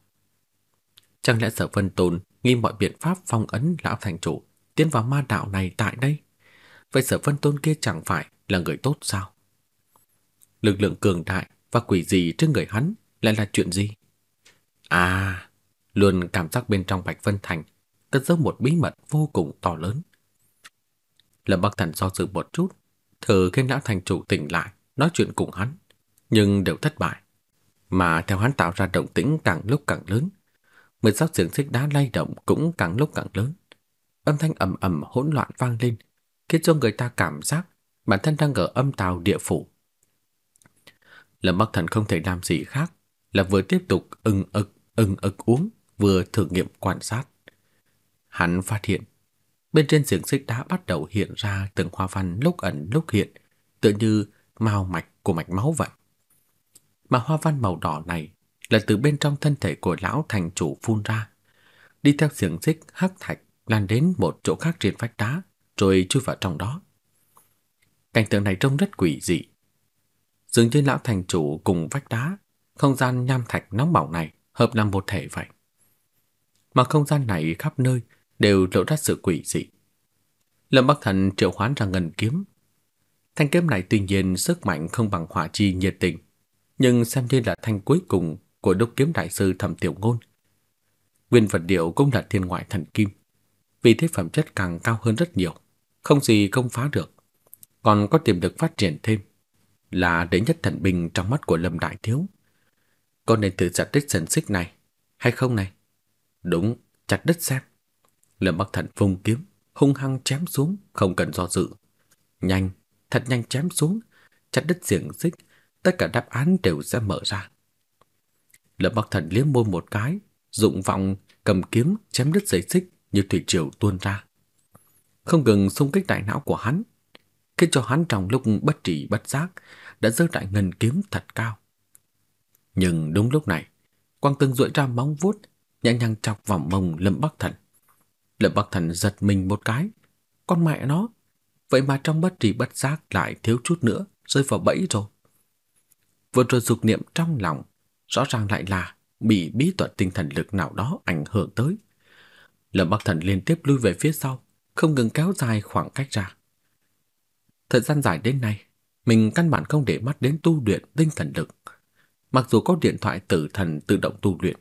Chẳng lẽ Sở Vân Tôn nghi mọi biện pháp phong ấn lão thành chủ tiến vào ma đạo này tại đây? Vậy Sở Vân Tôn kia chẳng phải là người tốt sao? Lực lượng cường đại và quỷ dị trước người hắn lại là chuyện gì? À, luôn cảm giác bên trong Bạch Vân Thành cất giấu một bí mật vô cùng to lớn. Lâm Bắc thành do dự một chút, thử khiến lão thành chủ tỉnh lại nói chuyện cùng hắn, nhưng đều thất bại mà theo hắn tạo ra động tĩnh càng lúc càng lớn. Mười sáu xiềng xích đá lay động cũng càng lúc càng lớn. Âm thanh ầm ầm hỗn loạn vang lên, khiến cho người ta cảm giác bản thân đang ở âm tào địa phủ. Lâm Bắc Thần không thể làm gì khác là vừa tiếp tục ừng ực ừng ực uống, vừa thử nghiệm quan sát. Hắn phát hiện bên trên xiềng xích đá bắt đầu hiện ra từng hoa văn lúc ẩn lúc hiện, tựa như mao mạch của mạch máu vậy mà hoa văn màu đỏ này là từ bên trong thân thể của lão thành chủ phun ra, đi theo xiềng xích hắc thạch lan đến một chỗ khác trên vách đá, rồi chui vào trong đó. Cảnh tượng này trông rất quỷ dị. Dường như lão thành chủ cùng vách đá, không gian nham thạch nóng bỏng này hợp làm một thể vậy. Mà không gian này khắp nơi đều lộ ra sự quỷ dị. Lâm Bắc Thần triệu hoán ra ngân kiếm. Thanh kiếm này tuy nhiên sức mạnh không bằng hỏa chi nhiệt tình, nhưng xem như là thanh cuối cùng của đúc kiếm đại sư Thẩm Tiểu Ngôn. Nguyên vật liệu cũng là thiên ngoại thần kim, vì thế phẩm chất càng cao hơn rất nhiều, không gì công phá được, còn có tiềm lực phát triển thêm, là đệ nhất thần binh trong mắt của Lâm Đại Thiếu. Có nên thử chặt đứt sần xích này hay không này? Đúng, chặt đứt xem. Lâm Bắc Thần vung kiếm, hung hăng chém xuống, không cần do dự. Nhanh, thật nhanh chém xuống, chặt đứt xiềng xích tất cả đáp án đều sẽ mở ra. Lâm Bắc Thần liếm môi một cái, dụng vọng cầm kiếm chém đứt dây xích như thủy triều tuôn ra. Không ngừng xung kích đại não của hắn, khiến cho hắn trong lúc bất trị bất giác đã giơ đại ngân kiếm thật cao. Nhưng đúng lúc này, Quang Tương duỗi ra móng vuốt, nhẹ nhàng chọc vào mông Lâm Bắc Thần. Lâm Bắc Thần giật mình một cái, con mẹ nó, vậy mà trong bất trị bất giác lại thiếu chút nữa rơi vào bẫy rồi vừa rồi dục niệm trong lòng, rõ ràng lại là bị bí thuật tinh thần lực nào đó ảnh hưởng tới. Lâm Bắc Thần liên tiếp lui về phía sau, không ngừng kéo dài khoảng cách ra. Thời gian dài đến nay, mình căn bản không để mắt đến tu luyện tinh thần lực. Mặc dù có điện thoại tử thần tự động tu luyện,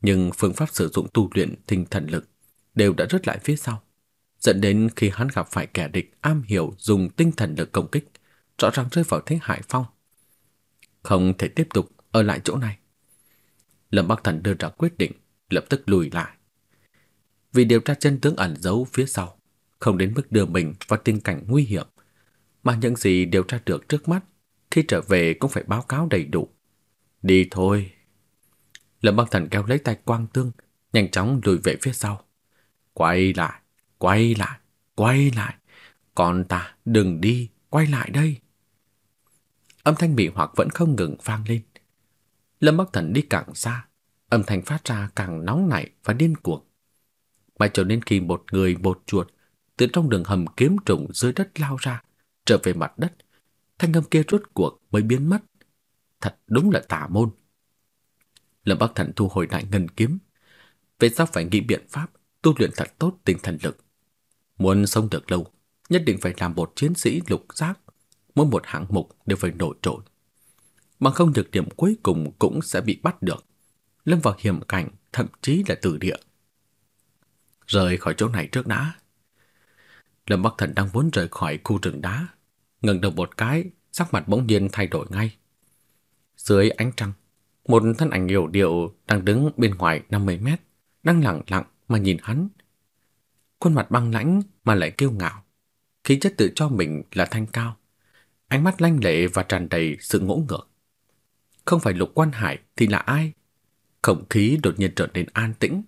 nhưng phương pháp sử dụng tu luyện tinh thần lực đều đã rớt lại phía sau, dẫn đến khi hắn gặp phải kẻ địch am hiểu dùng tinh thần lực công kích, rõ ràng rơi vào thế hại phong không thể tiếp tục ở lại chỗ này. Lâm Bắc Thần đưa ra quyết định, lập tức lùi lại. Vì điều tra chân tướng ẩn giấu phía sau, không đến mức đưa mình vào tình cảnh nguy hiểm, mà những gì điều tra được trước mắt, khi trở về cũng phải báo cáo đầy đủ. Đi thôi. Lâm Bắc Thần kéo lấy tay Quang Tương, nhanh chóng lùi về phía sau. Quay lại, quay lại, quay lại. Còn ta đừng đi, quay lại đây âm thanh bị hoặc vẫn không ngừng vang lên. Lâm Bắc Thần đi càng xa, âm thanh phát ra càng nóng nảy và điên cuồng. Mãi trở nên khi một người bột chuột từ trong đường hầm kiếm trùng dưới đất lao ra, trở về mặt đất, thanh âm kia rốt cuộc mới biến mất. Thật đúng là tà môn. Lâm Bắc Thần thu hồi lại ngân kiếm. Về sao phải nghĩ biện pháp tu luyện thật tốt tinh thần lực. Muốn sống được lâu, nhất định phải làm một chiến sĩ lục giác mỗi một hạng mục đều phải nổi trội. Bằng không nhược điểm cuối cùng cũng sẽ bị bắt được, lâm vào hiểm cảnh, thậm chí là tử địa. Rời khỏi chỗ này trước đã. Lâm Bắc Thần đang muốn rời khỏi khu rừng đá, ngẩng đầu một cái, sắc mặt bỗng nhiên thay đổi ngay. Dưới ánh trăng, một thân ảnh hiểu điệu đang đứng bên ngoài 50 mét, đang lặng lặng mà nhìn hắn. Khuôn mặt băng lãnh mà lại kiêu ngạo, khí chất tự cho mình là thanh cao, ánh mắt lanh lệ và tràn đầy sự ngỗ ngược. Không phải Lục Quan Hải thì là ai? Không khí đột nhiên trở nên an tĩnh.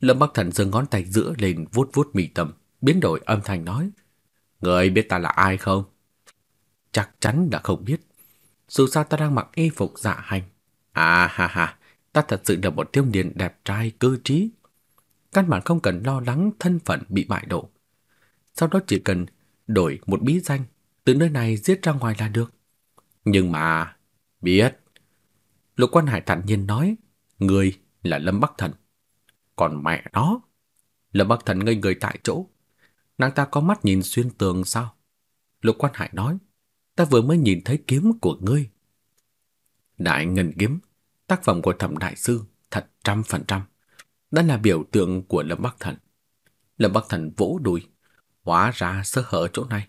Lâm Bắc Thần giơ ngón tay giữa lên vuốt vuốt mì tầm, biến đổi âm thanh nói: người biết ta là ai không?" Chắc chắn là không biết. Dù sao ta đang mặc y phục dạ hành. À ha ha, ta thật sự là một thiếu niên đẹp trai cơ trí. Căn bản không cần lo lắng thân phận bị bại lộ. Sau đó chỉ cần đổi một bí danh từ nơi này giết ra ngoài là được. Nhưng mà, biết. Lục Quan Hải thản nhiên nói, người là Lâm Bắc Thần. Còn mẹ nó, Lâm Bắc Thần ngây người tại chỗ. Nàng ta có mắt nhìn xuyên tường sao? Lục Quan Hải nói, ta vừa mới nhìn thấy kiếm của ngươi. Đại Ngân Kiếm, tác phẩm của Thẩm Đại Sư thật trăm phần trăm. Đó là biểu tượng của Lâm Bắc Thần. Lâm Bắc Thần vỗ đùi, hóa ra sơ hở chỗ này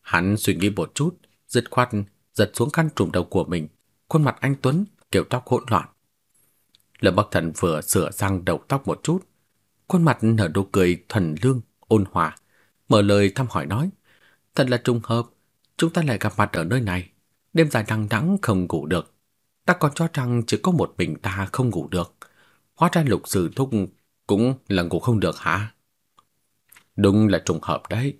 Hắn suy nghĩ một chút, dứt khoát giật xuống khăn trùm đầu của mình, khuôn mặt anh tuấn, kiểu tóc hỗn loạn. Lâm Bắc Thần vừa sửa sang đầu tóc một chút, khuôn mặt nở nụ cười thuần lương, ôn hòa, mở lời thăm hỏi nói: "Thật là trùng hợp, chúng ta lại gặp mặt ở nơi này, đêm dài đằng đẵng không ngủ được. Ta còn cho rằng chỉ có một mình ta không ngủ được, hóa ra Lục Sử Thúc cũng là ngủ không được hả?" Đúng là trùng hợp đấy.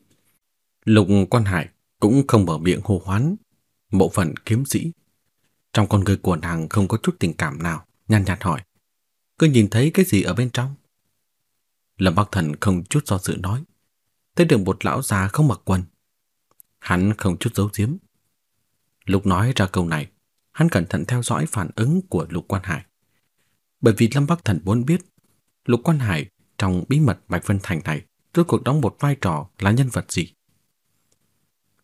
Lục Quan Hải cũng không mở miệng hô hoán, bộ phận kiếm sĩ. Trong con người của nàng không có chút tình cảm nào, nhàn nhạt, hỏi. Cứ nhìn thấy cái gì ở bên trong? Lâm Bắc Thần không chút do dự nói. Thấy được một lão già không mặc quần. Hắn không chút giấu giếm. Lúc nói ra câu này, hắn cẩn thận theo dõi phản ứng của Lục Quan Hải. Bởi vì Lâm Bắc Thần muốn biết, Lục Quan Hải trong bí mật Bạch Vân Thành này rốt cuộc đóng một vai trò là nhân vật gì.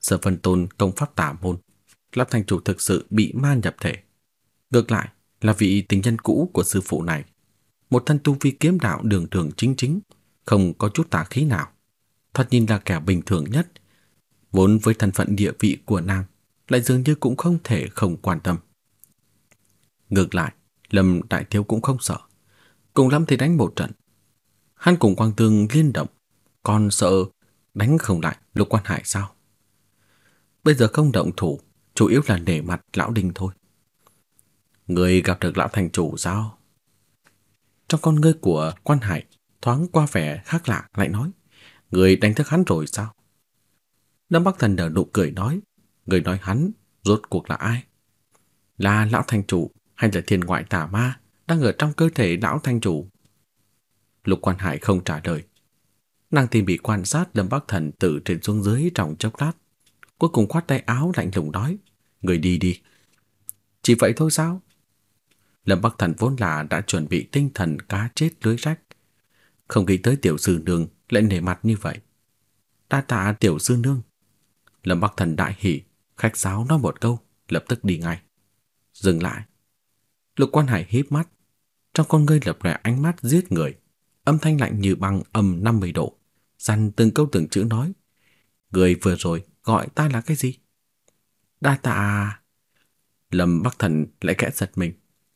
Sở Vân Tôn công pháp tà môn, Lạp Thành chủ thực sự bị ma nhập thể. Ngược lại, là vị tình nhân cũ của sư phụ này, một thân tu vi kiếm đạo đường đường chính chính, không có chút tà khí nào, thật nhìn là kẻ bình thường nhất, vốn với thân phận địa vị của nàng, lại dường như cũng không thể không quan tâm. Ngược lại, Lâm Đại Thiếu cũng không sợ, cùng lắm thì đánh một trận. Hắn cùng Quang Tương liên động, còn sợ đánh không lại Lục Quan Hải sao? Bây giờ không động thủ, chủ yếu là để mặt lão đình thôi. Người gặp được lão thành chủ sao? Trong con ngươi của quan hải thoáng qua vẻ khác lạ lại nói. Người đánh thức hắn rồi sao? Lâm Bắc Thần nở nụ cười nói. Người nói hắn, rốt cuộc là ai? Là lão thành chủ hay là thiên ngoại tà ma đang ở trong cơ thể lão thành chủ? Lục quan hải không trả lời. Nàng tìm bị quan sát Lâm Bắc Thần từ trên xuống dưới trong chốc lát cuối cùng khoát tay áo lạnh lùng nói, người đi đi. Chỉ vậy thôi sao? Lâm Bắc Thần vốn là đã chuẩn bị tinh thần cá chết lưới rách, không nghĩ tới tiểu sư nương lại nể mặt như vậy. Ta tạ tiểu sư nương. Lâm Bắc Thần đại hỉ, khách sáo nói một câu, lập tức đi ngay. Dừng lại. Lục Quan Hải híp mắt, trong con ngươi lập lòe ánh mắt giết người, âm thanh lạnh như băng âm 50 độ, dằn từng câu từng chữ nói, người vừa rồi gọi ta là cái gì? Đa tạ à? Lâm Bắc Thần lại kẽ giật mình,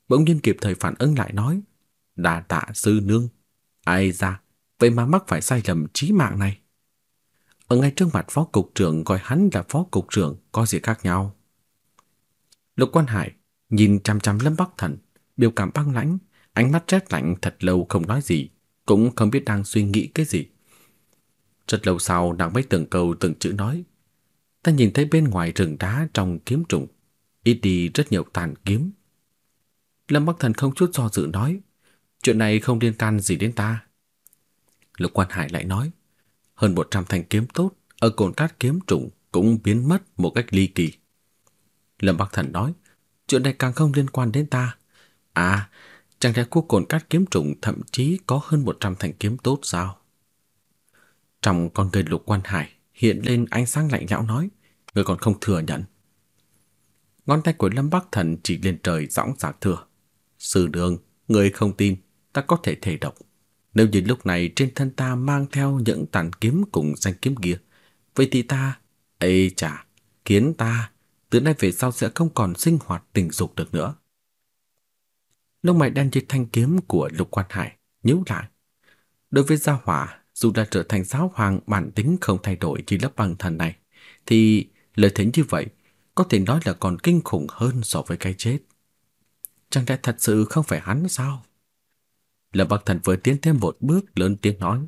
bỗng nhiên kịp thời phản ứng lại nói, đa tạ sư nương. Ai ra, vậy mà mắc phải sai lầm chí mạng này. Ở ngay trước mặt phó cục trưởng gọi hắn là phó cục trưởng có gì khác nhau. Lục Quan Hải nhìn chăm chăm Lâm Bắc Thần, biểu cảm băng lãnh, ánh mắt rét lạnh thật lâu không nói gì, cũng không biết đang suy nghĩ cái gì. Rất lâu sau nàng mới từng câu từng chữ nói, ta nhìn thấy bên ngoài rừng đá trong kiếm trùng, ít đi rất nhiều tàn kiếm. Lâm Bắc Thần không chút do dự nói, chuyện này không liên can gì đến ta. Lục Quan Hải lại nói, hơn 100 thanh kiếm tốt ở cồn cát kiếm trùng cũng biến mất một cách ly kỳ. Lâm Bắc Thần nói, chuyện này càng không liên quan đến ta. À, chẳng lẽ quốc cồn cát kiếm trùng thậm chí có hơn 100 thanh kiếm tốt sao? Trong con người Lục Quan Hải hiện lên ánh sáng lạnh lẽo nói, người còn không thừa nhận. Ngón tay của Lâm Bắc Thần chỉ lên trời dõng dạc thừa. Sư đường, người không tin, ta có thể thể độc. Nếu như lúc này trên thân ta mang theo những tàn kiếm cùng danh kiếm kia, vậy thì ta, ấy chả, kiến ta, từ nay về sau sẽ không còn sinh hoạt tình dục được nữa. Lông mày đen như thanh kiếm của Lục Quan Hải nhíu lại. Đối với gia hỏa dù đã trở thành giáo hoàng bản tính không thay đổi chỉ lớp băng thần này, thì lời thế như vậy có thể nói là còn kinh khủng hơn so với cái chết. Chẳng lẽ thật sự không phải hắn sao? Lâm băng Thần vừa tiến thêm một bước lớn tiếng nói.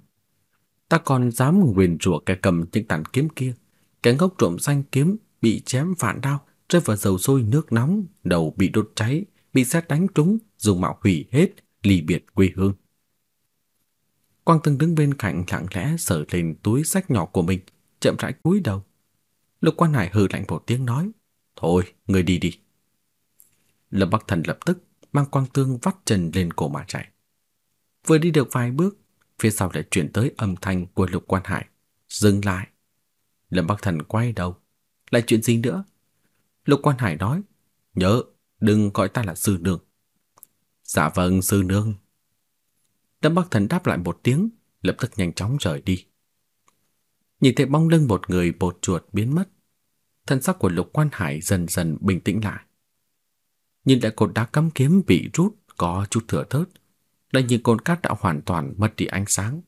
Ta còn dám nguyền rủa kẻ cầm những tàn kiếm kia, kẻ ngốc trộm danh kiếm bị chém vạn đao, rơi vào dầu sôi nước nóng, đầu bị đốt cháy, bị sét đánh trúng, dùng mạo hủy hết, lì biệt quê hương. Quang từng đứng bên cạnh lặng lẽ sờ lên túi sách nhỏ của mình, chậm rãi cúi đầu. Lục Quan Hải hừ lạnh một tiếng nói, "Thôi, người đi đi." Lâm Bắc Thần lập tức mang Quang Tương vắt chân lên cổ mà chạy. Vừa đi được vài bước, phía sau lại truyền tới âm thanh của Lục Quan Hải, dừng lại. Lâm Bắc Thần quay đầu, lại chuyện gì nữa? Lục Quan Hải nói, "Nhớ, đừng gọi ta là sư nương." "Dạ vâng, sư nương." Lâm Bắc Thần đáp lại một tiếng, lập tức nhanh chóng rời đi. Nhìn thấy bóng lưng một người bột chuột biến mất, thân sắc của Lục Quan Hải dần dần bình tĩnh lại. Nhìn lại cột đá cắm kiếm bị rút có chút thừa thớt, lại nhìn cột cát đã hoàn toàn mất đi ánh sáng.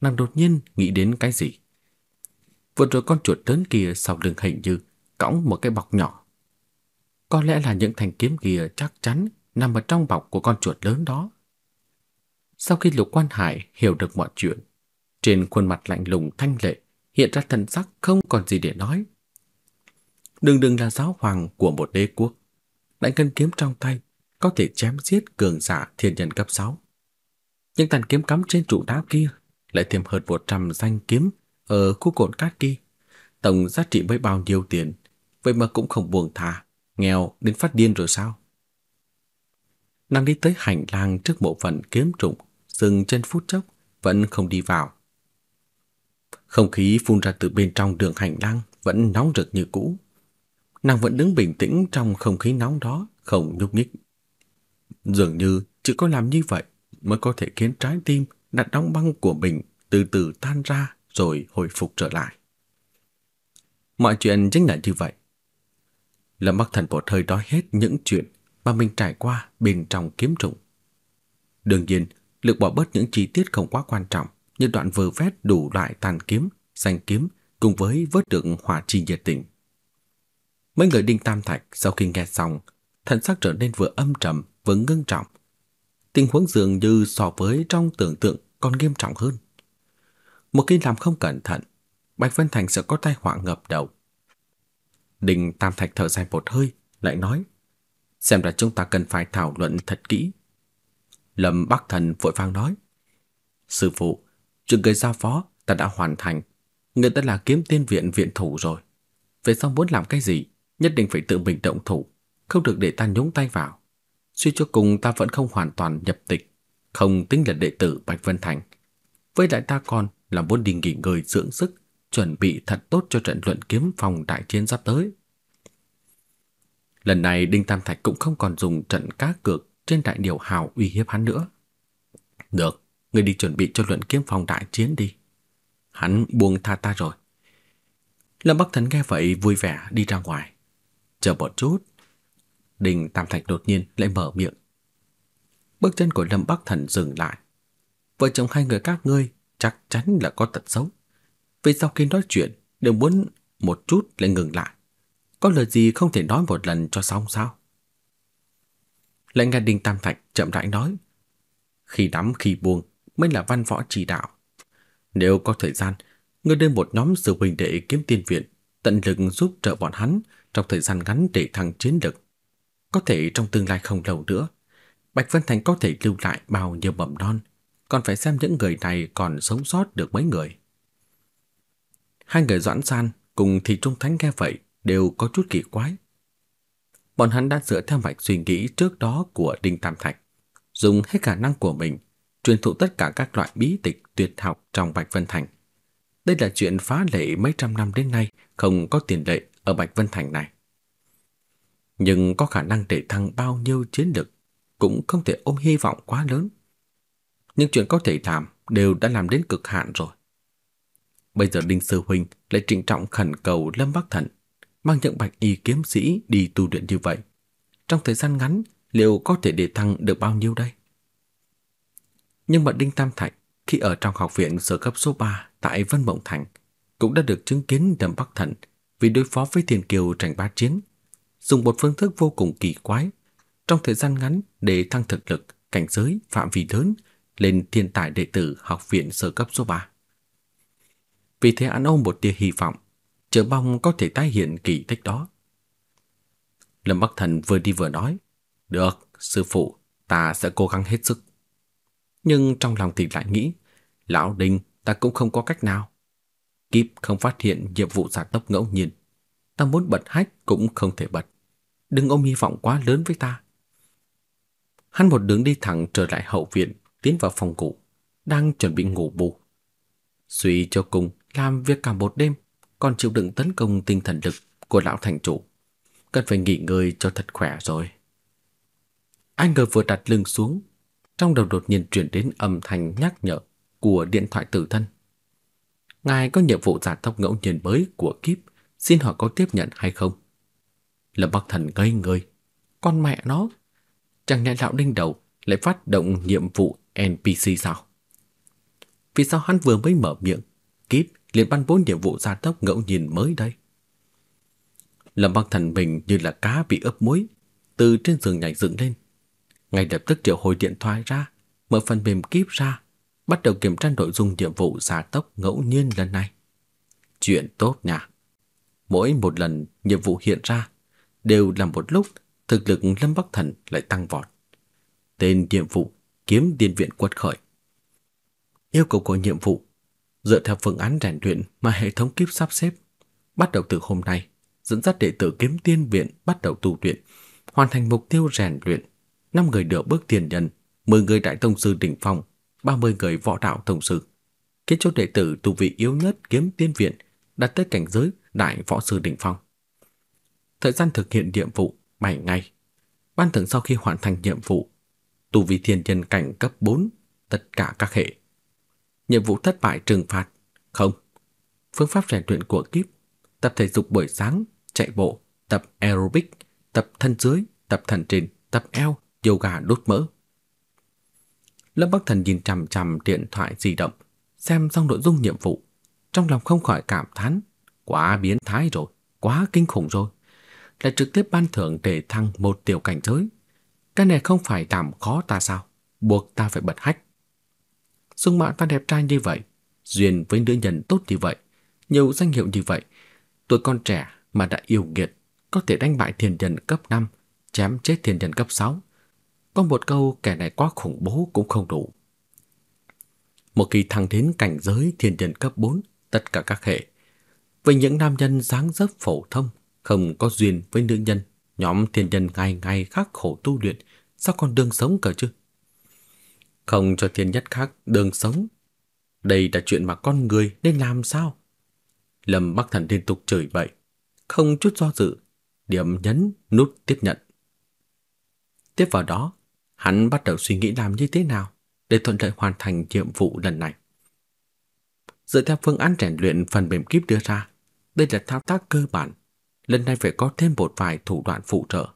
Nàng đột nhiên nghĩ đến cái gì? Vừa rồi con chuột lớn kia sau lưng hình như cõng một cái bọc nhỏ. Có lẽ là những thanh kiếm kia chắc chắn nằm ở trong bọc của con chuột lớn đó. Sau khi Lục Quan Hải hiểu được mọi chuyện, trên khuôn mặt lạnh lùng thanh lệ hiện ra thần sắc không còn gì để nói. Đừng đừng là giáo hoàng của một đế quốc. Đại cân kiếm trong tay có thể chém giết cường giả thiên nhân cấp 6. Nhưng tàn kiếm cắm trên trụ đá kia lại thêm hơn 100 danh kiếm ở khu cồn cát kia. Tổng giá trị mới bao nhiêu tiền, vậy mà cũng không buồn thà nghèo đến phát điên rồi sao? Nàng đi tới hành lang trước mộ phần kiếm trụng dừng chân phút chốc vẫn không đi vào. Không khí phun ra từ bên trong đường hành lang vẫn nóng rực như cũ. Nàng vẫn đứng bình tĩnh trong không khí nóng đó, không nhúc nhích. Dường như chỉ có làm như vậy mới có thể khiến trái tim đã đóng băng của mình từ từ tan ra rồi hồi phục trở lại. Mọi chuyện chính là như vậy. Lâm Bắc Thần một hơi nói hết những chuyện mà mình trải qua bên trong kiếm trùng. Đương nhiên, lược bỏ bớt những chi tiết không quá quan trọng như đoạn vừa vét đủ loại tàn kiếm, danh kiếm cùng với vớt được hỏa chi nhiệt tình. Mấy người Đinh Tam Thạch sau khi nghe xong, thần sắc trở nên vừa âm trầm vừa ngưng trọng. Tình huống dường như so với trong tưởng tượng còn nghiêm trọng hơn. Một khi làm không cẩn thận, Bạch Vân Thành sẽ có tai họa ngập đầu. Đinh Tam Thạch thở dài một hơi, lại nói: "Xem ra chúng ta cần phải thảo luận thật kỹ Lâm Bắc Thần vội vàng nói. Sư phụ, chuyện gây giao phó ta đã hoàn thành. Người ta là kiếm tiên viện viện thủ rồi. Về sau muốn làm cái gì, nhất định phải tự mình động thủ, không được để ta nhúng tay vào. Suy cho cùng ta vẫn không hoàn toàn nhập tịch, không tính là đệ tử Bạch Vân Thành. Với lại ta còn là muốn đi nghỉ ngơi dưỡng sức, chuẩn bị thật tốt cho trận luận kiếm phòng đại chiến sắp tới. Lần này Đinh Tam Thạch cũng không còn dùng trận cá cược trên đại điều hào uy hiếp hắn nữa. Được, người đi chuẩn bị cho luận kiếm phòng đại chiến đi. Hắn buông tha ta rồi. Lâm Bắc Thần nghe vậy vui vẻ đi ra ngoài. Chờ một chút. Đình Tam Thạch đột nhiên lại mở miệng. Bước chân của Lâm Bắc Thần dừng lại. Vợ chồng hai người các ngươi chắc chắn là có tật xấu. Vì sau khi nói chuyện đều muốn một chút lại ngừng lại. Có lời gì không thể nói một lần cho xong sao? lại nghe Đinh Tam Thạch chậm rãi nói. Khi đắm khi buông mới là văn võ chỉ đạo. Nếu có thời gian, ngươi đưa một nhóm sư huynh đệ kiếm tiên viện, tận lực giúp trợ bọn hắn trong thời gian ngắn để thăng chiến lực. Có thể trong tương lai không lâu nữa, Bạch Vân Thành có thể lưu lại bao nhiêu mầm non, còn phải xem những người này còn sống sót được mấy người. Hai người Doãn San cùng thị Trung Thánh nghe vậy đều có chút kỳ quái bọn hắn đã dựa theo mạch suy nghĩ trước đó của Đinh Tam Thạch, dùng hết khả năng của mình truyền thụ tất cả các loại bí tịch tuyệt học trong Bạch Vân Thành. Đây là chuyện phá lệ mấy trăm năm đến nay không có tiền lệ ở Bạch Vân Thành này. Nhưng có khả năng để thăng bao nhiêu chiến lực cũng không thể ôm hy vọng quá lớn. Những chuyện có thể làm đều đã làm đến cực hạn rồi. Bây giờ Đinh Sư Huynh lại trịnh trọng khẩn cầu Lâm Bắc Thần mang những bạch y kiếm sĩ đi tu luyện như vậy, trong thời gian ngắn liệu có thể để thăng được bao nhiêu đây? Nhưng mà Đinh Tam Thạch khi ở trong học viện sở cấp số 3 tại Vân Mộng Thành cũng đã được chứng kiến Đầm Bắc Thần vì đối phó với thiền Kiều tranh bá chiến, dùng một phương thức vô cùng kỳ quái trong thời gian ngắn để thăng thực lực, cảnh giới, phạm vi lớn lên thiên tài đệ tử học viện sơ cấp số 3. Vì thế hắn ôm một tia hy vọng chờ mong có thể tái hiện kỳ tích đó. Lâm Bắc Thần vừa đi vừa nói, "Được, sư phụ, ta sẽ cố gắng hết sức." Nhưng trong lòng thì lại nghĩ, lão Đinh ta cũng không có cách nào. Kíp không phát hiện nhiệm vụ giả tốc ngẫu nhiên, ta muốn bật hách cũng không thể bật. Đừng ôm hy vọng quá lớn với ta. Hắn một đường đi thẳng trở lại hậu viện, tiến vào phòng ngủ, đang chuẩn bị ngủ bù. Suy cho cùng làm việc cả một đêm còn chịu đựng tấn công tinh thần lực của lão thành chủ. Cần phải nghỉ ngơi cho thật khỏe rồi. Anh ngờ vừa đặt lưng xuống, trong đầu đột nhiên truyền đến âm thanh nhắc nhở của điện thoại tử thân. Ngài có nhiệm vụ giả tốc ngẫu nhiên mới của kíp, xin hỏi có tiếp nhận hay không? Lâm Bắc Thần ngây người, con mẹ nó, chẳng lẽ lão đinh đầu lại phát động nhiệm vụ NPC sao? Vì sao hắn vừa mới mở miệng, kíp liền ban vốn nhiệm vụ gia tốc ngẫu nhiên mới đây. Lâm Bắc Thần mình như là cá bị ướp muối, từ trên giường nhảy dựng lên. Ngay lập tức triệu hồi điện thoại ra, mở phần mềm kíp ra, bắt đầu kiểm tra nội dung nhiệm vụ gia tốc ngẫu nhiên lần này. Chuyện tốt nha. Mỗi một lần nhiệm vụ hiện ra, đều là một lúc thực lực Lâm Bắc Thần lại tăng vọt. Tên nhiệm vụ kiếm điên viện quật khởi. Yêu cầu của nhiệm vụ dựa theo phương án rèn luyện mà hệ thống kiếp sắp xếp, bắt đầu từ hôm nay, dẫn dắt đệ tử kiếm tiên viện bắt đầu tu luyện, hoàn thành mục tiêu rèn luyện, năm người được bước tiền nhân, 10 người đại tông sư đỉnh phong, 30 người võ đạo tông sư. Kết chốt đệ tử tu vị yếu nhất kiếm tiên viện đạt tới cảnh giới đại võ sư đỉnh phong. Thời gian thực hiện nhiệm vụ 7 ngày. Ban thưởng sau khi hoàn thành nhiệm vụ, tu vị thiên nhân cảnh cấp 4 tất cả các hệ nhiệm vụ thất bại trừng phạt. Không. Phương pháp rèn luyện của kíp, tập thể dục buổi sáng, chạy bộ, tập aerobic, tập thân dưới, tập thần trình, tập eo, yoga đốt mỡ. Lâm Bắc Thần nhìn chằm chằm điện thoại di động, xem xong nội dung nhiệm vụ, trong lòng không khỏi cảm thán, quá biến thái rồi, quá kinh khủng rồi. Lại trực tiếp ban thưởng để thăng một tiểu cảnh giới. Cái này không phải làm khó ta sao? Buộc ta phải bật hách dung mạo ta đẹp trai như vậy, duyên với nữ nhân tốt như vậy, nhiều danh hiệu như vậy, tuổi còn trẻ mà đã yêu nghiệt, có thể đánh bại thiên nhân cấp 5, chém chết thiên nhân cấp 6. Có một câu kẻ này quá khủng bố cũng không đủ. Một khi thăng đến cảnh giới thiên nhân cấp 4, tất cả các hệ, với những nam nhân dáng dấp phổ thông, không có duyên với nữ nhân, nhóm thiên nhân ngày ngày khắc khổ tu luyện, sao còn đường sống cờ chứ? không cho thiên nhất khác đường sống. Đây là chuyện mà con người nên làm sao? Lâm Bắc Thần liên tục chửi bậy, không chút do dự, điểm nhấn nút tiếp nhận. Tiếp vào đó, hắn bắt đầu suy nghĩ làm như thế nào để thuận lợi hoàn thành nhiệm vụ lần này. Dựa theo phương án rèn luyện phần mềm kíp đưa ra, đây là thao tác cơ bản, lần này phải có thêm một vài thủ đoạn phụ trợ.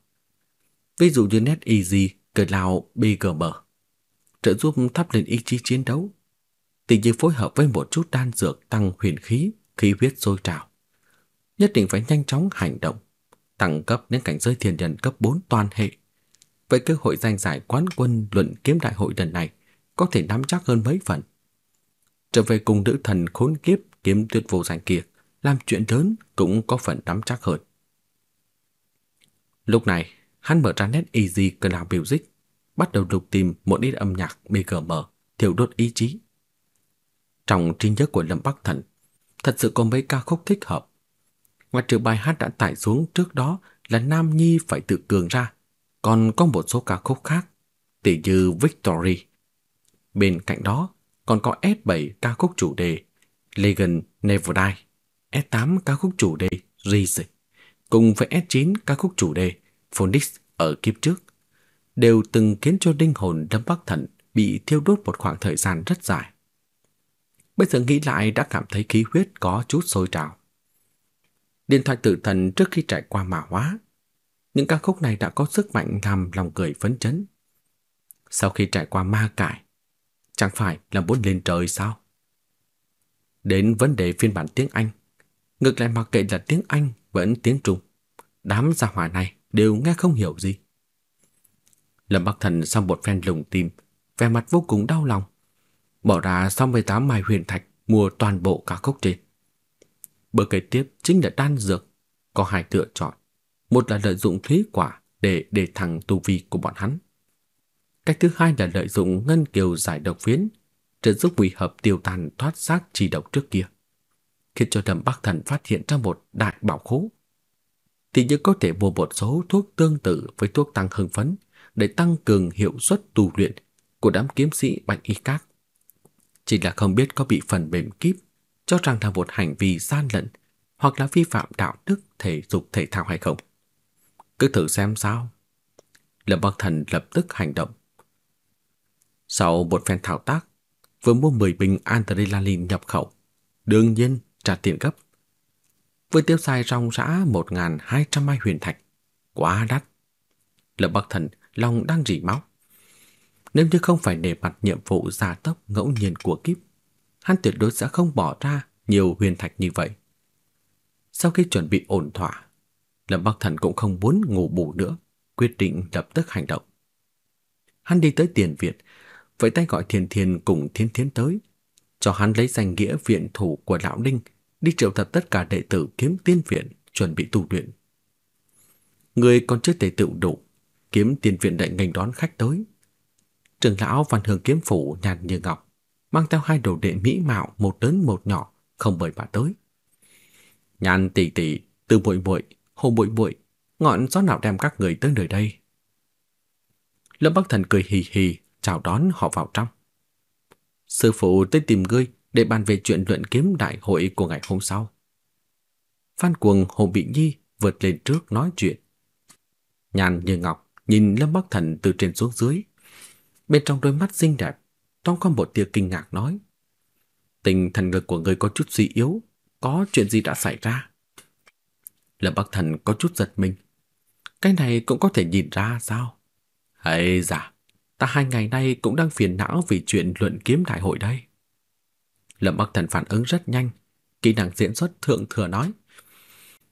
Ví dụ như NetEasy, Cloud, BGM trợ giúp thắp lên ý chí chiến đấu. Tỷ như phối hợp với một chút đan dược tăng huyền khí, khí huyết sôi trào. Nhất định phải nhanh chóng hành động, tăng cấp đến cảnh giới thiên nhân cấp 4 toàn hệ. Vậy cơ hội giành giải quán quân luận kiếm đại hội lần này có thể nắm chắc hơn mấy phần. Trở về cùng nữ thần khốn kiếp kiếm tuyệt vô danh kia, làm chuyện lớn cũng có phần nắm chắc hơn. Lúc này, hắn mở ra nét easy cloud music bắt đầu lục tìm một ít âm nhạc BGM thiêu đốt ý chí. Trong trí nhớ của Lâm Bắc Thần, thật sự có mấy ca khúc thích hợp. Ngoài trừ bài hát đã tải xuống trước đó là Nam Nhi phải tự cường ra, còn có một số ca khúc khác, tỉ như Victory. Bên cạnh đó còn có S7 ca khúc chủ đề Legend Never Die, S8 ca khúc chủ đề Rise, cùng với S9 ca khúc chủ đề Phonics ở kiếp trước đều từng khiến cho linh hồn Lâm Bắc Thần bị thiêu đốt một khoảng thời gian rất dài. Bây giờ nghĩ lại đã cảm thấy khí huyết có chút sôi trào. Điện thoại tử thần trước khi trải qua mã hóa, những ca khúc này đã có sức mạnh làm lòng cười phấn chấn. Sau khi trải qua ma cải, chẳng phải là muốn lên trời sao? Đến vấn đề phiên bản tiếng Anh, ngược lại mặc kệ là tiếng Anh vẫn tiếng Trung, đám gia hỏa này đều nghe không hiểu gì. Lâm Bắc Thần sau một phen lùng tìm, vẻ mặt vô cùng đau lòng. Bỏ ra 68 mai huyền thạch mua toàn bộ cả cốc trên. bước kế tiếp chính là đan dược, có hai lựa chọn. Một là lợi dụng khí quả để để thẳng tu vi của bọn hắn. Cách thứ hai là lợi dụng ngân kiều giải độc phiến, trợ giúp vị hợp tiêu tàn thoát xác chỉ độc trước kia. khi cho Lâm Bắc Thần phát hiện ra một đại bảo khố thì như có thể mua một số thuốc tương tự với thuốc tăng hưng phấn để tăng cường hiệu suất tu luyện của đám kiếm sĩ Bạch Y Các. Chỉ là không biết có bị phần mềm kíp cho rằng là một hành vi gian lận hoặc là vi phạm đạo đức thể dục thể thao hay không. Cứ thử xem sao. Lâm Bắc Thần lập tức hành động. Sau một phen thao tác, vừa mua 10 bình adrenaline nhập khẩu, đương nhiên trả tiền gấp. Vừa tiêu xài ròng rã 1.200 mai huyền thạch, quá đắt. Lâm Bắc Thần lòng đang rỉ máu. Nếu như không phải để mặt nhiệm vụ giả tốc ngẫu nhiên của kiếp, hắn tuyệt đối sẽ không bỏ ra nhiều huyền thạch như vậy. Sau khi chuẩn bị ổn thỏa, Lâm Bắc Thần cũng không muốn ngủ bù nữa, quyết định lập tức hành động. Hắn đi tới tiền viện, vẫy tay gọi Thiền Thiền cùng Thiên thiên tới, cho hắn lấy danh nghĩa viện thủ của lão Ninh đi triệu tập tất cả đệ tử kiếm tiên viện chuẩn bị tu luyện. Người còn chưa thể tự đủ kiếm tiền viện đại nghênh đón khách tới. Trưởng lão Văn Hương kiếm phủ nhàn như ngọc, mang theo hai đồ đệ mỹ mạo một lớn một nhỏ, không mời mà tới. Nhàn tỷ tỷ, từ bụi bụi, hồ bụi bụi, ngọn gió nào đem các người tới nơi đây? Lâm Bắc Thần cười hì hì, chào đón họ vào trong. Sư phụ tới tìm ngươi để bàn về chuyện luận kiếm đại hội của ngày hôm sau. Phan Cuồng Hồ Bị Nhi vượt lên trước nói chuyện. Nhàn như ngọc, nhìn Lâm Bắc Thần từ trên xuống dưới. Bên trong đôi mắt xinh đẹp, trong có một tia kinh ngạc nói: "Tình thần lực của người có chút suy yếu, có chuyện gì đã xảy ra?" Lâm Bắc Thần có chút giật mình. Cái này cũng có thể nhìn ra sao? Hay giả, dạ, ta hai ngày nay cũng đang phiền não vì chuyện luận kiếm đại hội đây. Lâm Bắc Thần phản ứng rất nhanh, kỹ năng diễn xuất thượng thừa nói.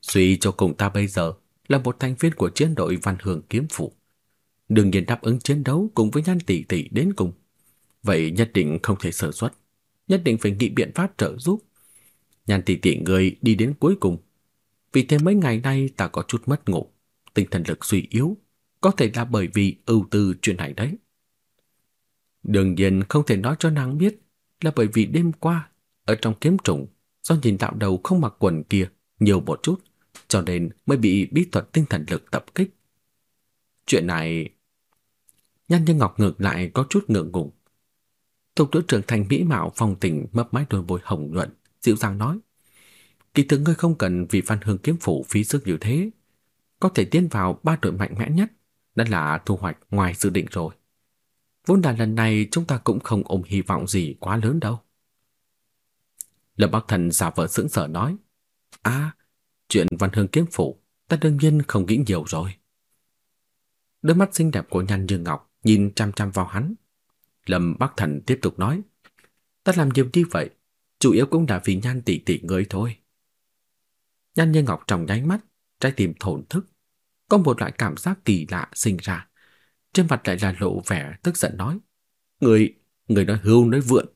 Suy cho cùng ta bây giờ là một thành viên của chiến đội văn hưởng kiếm phủ đương nhiên đáp ứng chiến đấu cùng với Nhan tỷ tỷ đến cùng. Vậy nhất định không thể sơ suất, nhất định phải nghĩ biện pháp trợ giúp. Nhan tỷ tỷ người đi đến cuối cùng. Vì thế mấy ngày nay ta có chút mất ngủ, tinh thần lực suy yếu, có thể là bởi vì ưu tư chuyện này đấy. Đương nhiên không thể nói cho nàng biết là bởi vì đêm qua ở trong kiếm trùng do nhìn đạo đầu không mặc quần kia nhiều một chút, cho nên mới bị bí thuật tinh thần lực tập kích. Chuyện này Nhan Như Ngọc ngược lại có chút ngượng ngùng. Tộc trưởng trưởng thành mỹ mạo phong tình mấp máy đôi môi hồng nhuận, dịu dàng nói: "Kỳ thực ngươi không cần vì văn Hương kiếm phủ phí sức như thế, có thể tiến vào ba đội mạnh mẽ nhất, đã là thu hoạch ngoài dự định rồi. Vốn là lần này chúng ta cũng không ôm hy vọng gì quá lớn đâu." Lâm Bắc Thần giả vờ sững sờ nói: "A, à, chuyện Văn Hương kiếm phủ, ta đương nhiên không nghĩ nhiều rồi." Đôi mắt xinh đẹp của Nhan Như Ngọc nhìn chăm chăm vào hắn. Lâm Bắc Thần tiếp tục nói, ta làm nhiều như vậy, chủ yếu cũng là vì nhan tỷ tỷ người thôi. Nhan Như Ngọc trong nháy mắt, trái tim thổn thức, có một loại cảm giác kỳ lạ sinh ra. Trên mặt lại là lộ vẻ tức giận nói, người, người nói hưu nói vượn.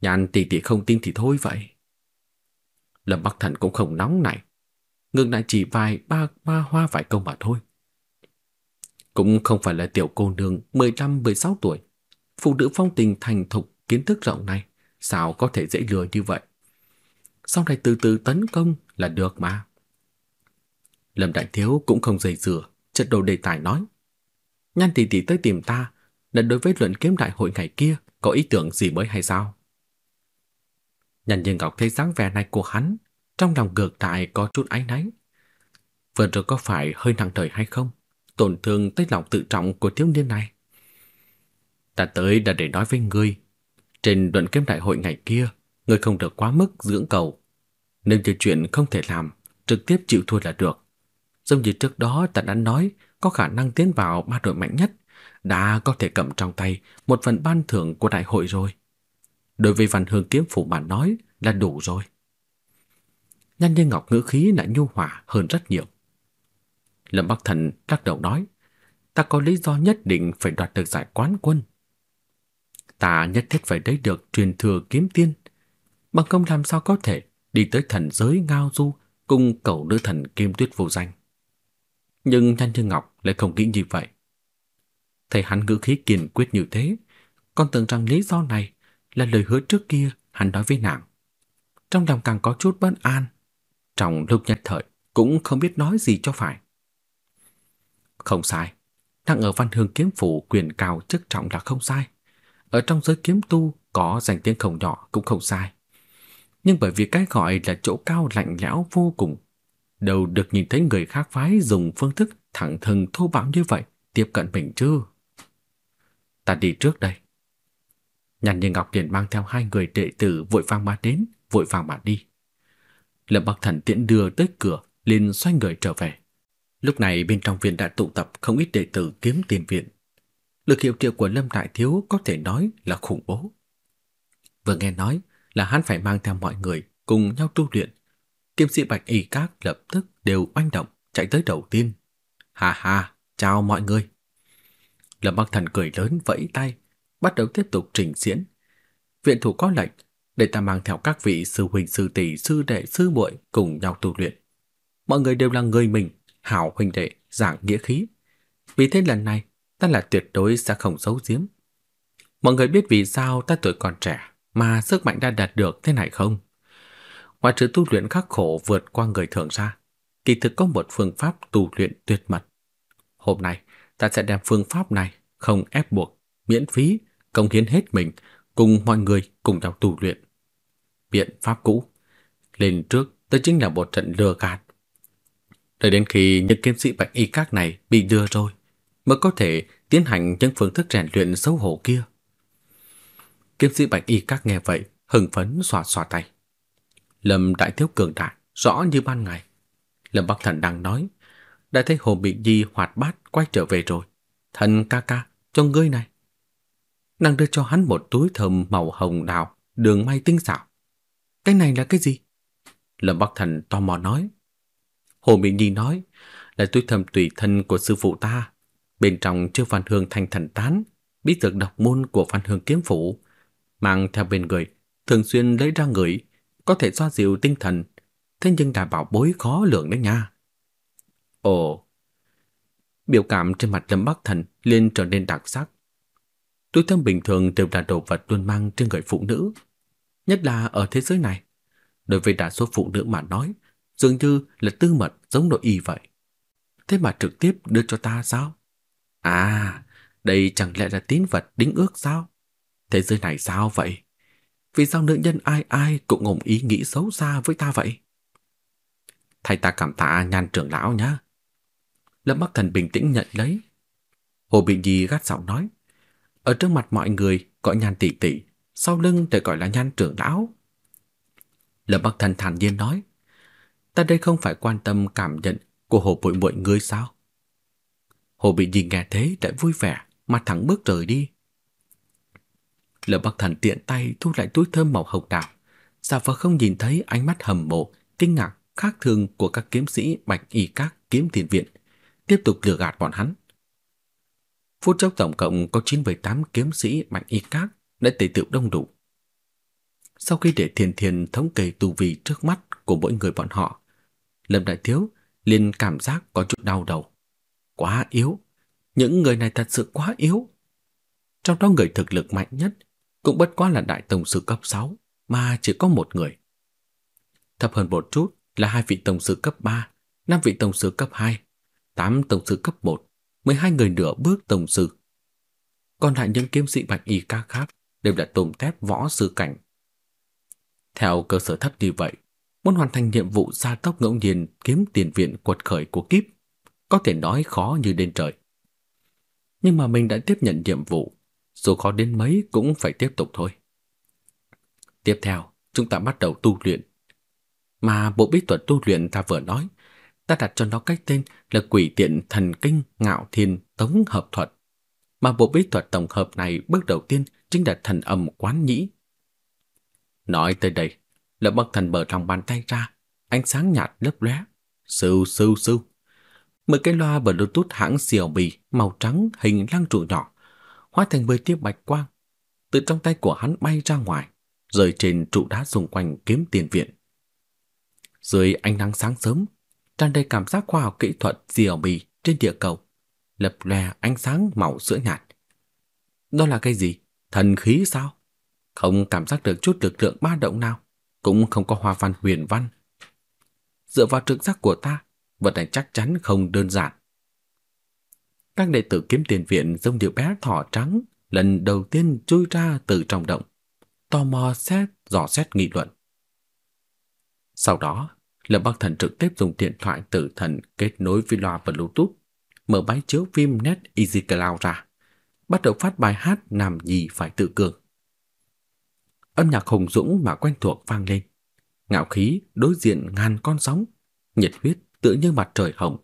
Nhan tỷ tỷ không tin thì thôi vậy. Lâm Bắc Thần cũng không nóng nảy, ngược lại chỉ vài ba ba hoa vài câu mà thôi cũng không phải là tiểu cô nương 15-16 tuổi. Phụ nữ phong tình thành thục kiến thức rộng này sao có thể dễ lừa như vậy. Sau này từ từ tấn công là được mà. Lâm Đại Thiếu cũng không dây dừa chật đầu đề tài nói. Nhan tỷ tỷ tới tìm ta là đối với luận kiếm đại hội ngày kia có ý tưởng gì mới hay sao? Nhan Nhiên Ngọc thấy dáng vẻ này của hắn, trong lòng ngược tại có chút áy náy. Vừa rồi có phải hơi nặng trời hay không? tổn thương tới lòng tự trọng của thiếu niên này. Ta tới đã để nói với ngươi, trên luận kiếm đại hội ngày kia, ngươi không được quá mức dưỡng cầu. Nếu như chuyện không thể làm, trực tiếp chịu thua là được. Giống như trước đó ta đã nói, có khả năng tiến vào ba đội mạnh nhất, đã có thể cầm trong tay một phần ban thưởng của đại hội rồi. Đối với văn hương kiếm phủ mà nói là đủ rồi. Nhan Như Ngọc ngữ khí lại nhu hòa hơn rất nhiều. Lâm Bắc Thần lắc đầu nói, ta có lý do nhất định phải đoạt được giải quán quân. Ta nhất thiết phải lấy được truyền thừa kiếm tiên, bằng không làm sao có thể đi tới thần giới ngao du cùng cầu nữ thần kim tuyết vô danh. Nhưng Nhan Như Ngọc lại không nghĩ như vậy. Thấy hắn ngữ khí kiên quyết như thế, con tưởng rằng lý do này là lời hứa trước kia hắn nói với nàng. Trong lòng càng có chút bất an, trong lúc nhất thời cũng không biết nói gì cho phải. Không sai. Đang ở văn hương kiếm phủ quyền cao chức trọng là không sai. Ở trong giới kiếm tu có danh tiếng không nhỏ cũng không sai. Nhưng bởi vì cái gọi là chỗ cao lạnh lẽo vô cùng, đâu được nhìn thấy người khác phái dùng phương thức thẳng thừng thô bạo như vậy tiếp cận mình chứ. Ta đi trước đây. Nhàn Như Ngọc liền mang theo hai người đệ tử vội vàng mà đến, vội vàng mà đi. Lâm Bắc Thần tiễn đưa tới cửa, liền xoay người trở về. Lúc này bên trong viện đã tụ tập không ít đệ tử kiếm tiền viện. Lực hiệu triệu của Lâm Đại Thiếu có thể nói là khủng bố. Vừa nghe nói là hắn phải mang theo mọi người cùng nhau tu luyện. Kiếm sĩ Bạch Y Các lập tức đều oanh động chạy tới đầu tiên. Hà hà, chào mọi người. Lâm Bắc Thần cười lớn vẫy tay, bắt đầu tiếp tục trình diễn. Viện thủ có lệnh để ta mang theo các vị sư huynh sư tỷ sư đệ sư muội cùng nhau tu luyện. Mọi người đều là người mình, hảo huynh đệ giảng nghĩa khí. Vì thế lần này, ta là tuyệt đối sẽ không giấu giếm. Mọi người biết vì sao ta tuổi còn trẻ mà sức mạnh đã đạt được thế này không? Ngoài trừ tu luyện khắc khổ vượt qua người thường ra, kỳ thực có một phương pháp tu luyện tuyệt mật. Hôm nay, ta sẽ đem phương pháp này không ép buộc, miễn phí, công hiến hết mình cùng mọi người cùng nhau tu luyện. Biện pháp cũ lên trước, tới chính là một trận lừa gạt Đợi đến khi những kiếm sĩ bạch y các này bị đưa rồi mới có thể tiến hành những phương thức rèn luyện xấu hổ kia. Kiếm sĩ bạch y các nghe vậy hưng phấn xoa xoa tay. Lâm Đại Thiếu cường đại, rõ như ban ngày. Lâm Bắc Thần đang nói, đã thấy Hồ Bị Di hoạt bát quay trở về rồi. Thần ca ca, cho ngươi này. Nàng đưa cho hắn một túi thơm màu hồng đào, đường may tinh xảo. Cái này là cái gì? Lâm Bắc Thần tò mò nói. Hồ Mỹ Nhi nói là túi thầm tùy thân của sư phụ ta. Bên trong chứa văn hương thanh thần tán, bí dược độc môn của văn hương kiếm phủ. Mang theo bên người, thường xuyên lấy ra người, có thể xoa dịu tinh thần. Thế nhưng đã bảo bối khó lượng đấy nha. Ồ, biểu cảm trên mặt Lâm Bắc Thần liền trở nên đặc sắc. Túi thân bình thường đều là đồ vật luôn mang trên người phụ nữ, nhất là ở thế giới này. Đối với đa số phụ nữ mà nói, dường như là tư mật giống nội y vậy. Thế mà trực tiếp đưa cho ta sao? À, đây chẳng lẽ là tín vật đính ước sao? Thế giới này sao vậy? Vì sao nữ nhân ai ai cũng ngồm ý nghĩ xấu xa với ta vậy? Thay ta cảm tạ nhan trưởng lão nhá. Lâm Bắc Thần bình tĩnh nhận lấy. Hồ Bình Nhi gắt giọng nói. Ở trước mặt mọi người gọi nhan tỷ tỷ, sau lưng để gọi là nhan trưởng lão. Lâm Bắc Thần thản nhiên nói ta đây không phải quan tâm cảm nhận của hồ bội muội ngươi sao? Hồ bị nhìn nghe thế lại vui vẻ, mà thẳng bước rời đi. Lâm Bắc Thần tiện tay thu lại túi thơm màu hồng đào, giả vờ không nhìn thấy ánh mắt hầm mộ, kinh ngạc, khác thường của các kiếm sĩ bạch y các kiếm thiền viện, tiếp tục lừa gạt bọn hắn. Phút chốc tổng cộng có 98 kiếm sĩ bạch y các đã tề tựu đông đủ. Sau khi để thiền thiền thống kê tù vị trước mắt của mỗi người bọn họ, Lâm Đại Thiếu liền cảm giác có chút đau đầu. Quá yếu, những người này thật sự quá yếu. Trong đó người thực lực mạnh nhất cũng bất quá là đại tổng sư cấp 6 mà chỉ có một người. Thấp hơn một chút là hai vị tổng sư cấp 3, năm vị tổng sư cấp 2, tám tổng sư cấp 1, 12 người nửa bước tổng sư. Còn lại những kiếm sĩ bạch y ca khác đều là tổng thép võ sư cảnh. Theo cơ sở thấp như vậy, Muốn hoàn thành nhiệm vụ gia tốc ngẫu nhiên kiếm tiền viện quật khởi của kíp, có thể nói khó như đêm trời. Nhưng mà mình đã tiếp nhận nhiệm vụ, dù khó đến mấy cũng phải tiếp tục thôi. Tiếp theo, chúng ta bắt đầu tu luyện. Mà bộ bí thuật tu luyện ta vừa nói, ta đặt cho nó cái tên là Quỷ Tiện Thần Kinh Ngạo Thiên Tống Hợp Thuật. Mà bộ bí thuật tổng hợp này bước đầu tiên chính là thần âm quán nhĩ. Nói tới đây, Lập Bắc Thần bờ trong bàn tay ra, ánh sáng nhạt lấp lóe, sưu sưu sưu. mười cái loa Bluetooth hãng Xiaomi màu trắng hình lăng trụ nhỏ hóa thành mười tia bạch quang từ trong tay của hắn bay ra ngoài, rơi trên trụ đá xung quanh kiếm tiền viện. Dưới ánh nắng sáng sớm, tràn đầy cảm giác khoa học kỹ thuật Xiaomi trên địa cầu, lập lòe ánh sáng màu sữa nhạt. Đó là cái gì? Thần khí sao? Không cảm giác được chút lực lượng ba động nào cũng không có hoa văn huyền văn. Dựa vào trực giác của ta, vật này chắc chắn không đơn giản. Các đệ tử kiếm tiền viện giống như bé thỏ trắng lần đầu tiên chui ra từ trong động, tò mò xét, dò xét nghị luận. Sau đó, Lâm Bắc Thần trực tiếp dùng điện thoại tử thần kết nối với loa Bluetooth, mở máy chiếu phim Net Easy Cloud ra, bắt đầu phát bài hát Nam Nhi Phải Tự Cường âm nhạc hùng dũng mà quen thuộc vang lên. Ngạo khí đối diện ngàn con sóng, nhiệt huyết tựa như mặt trời hồng,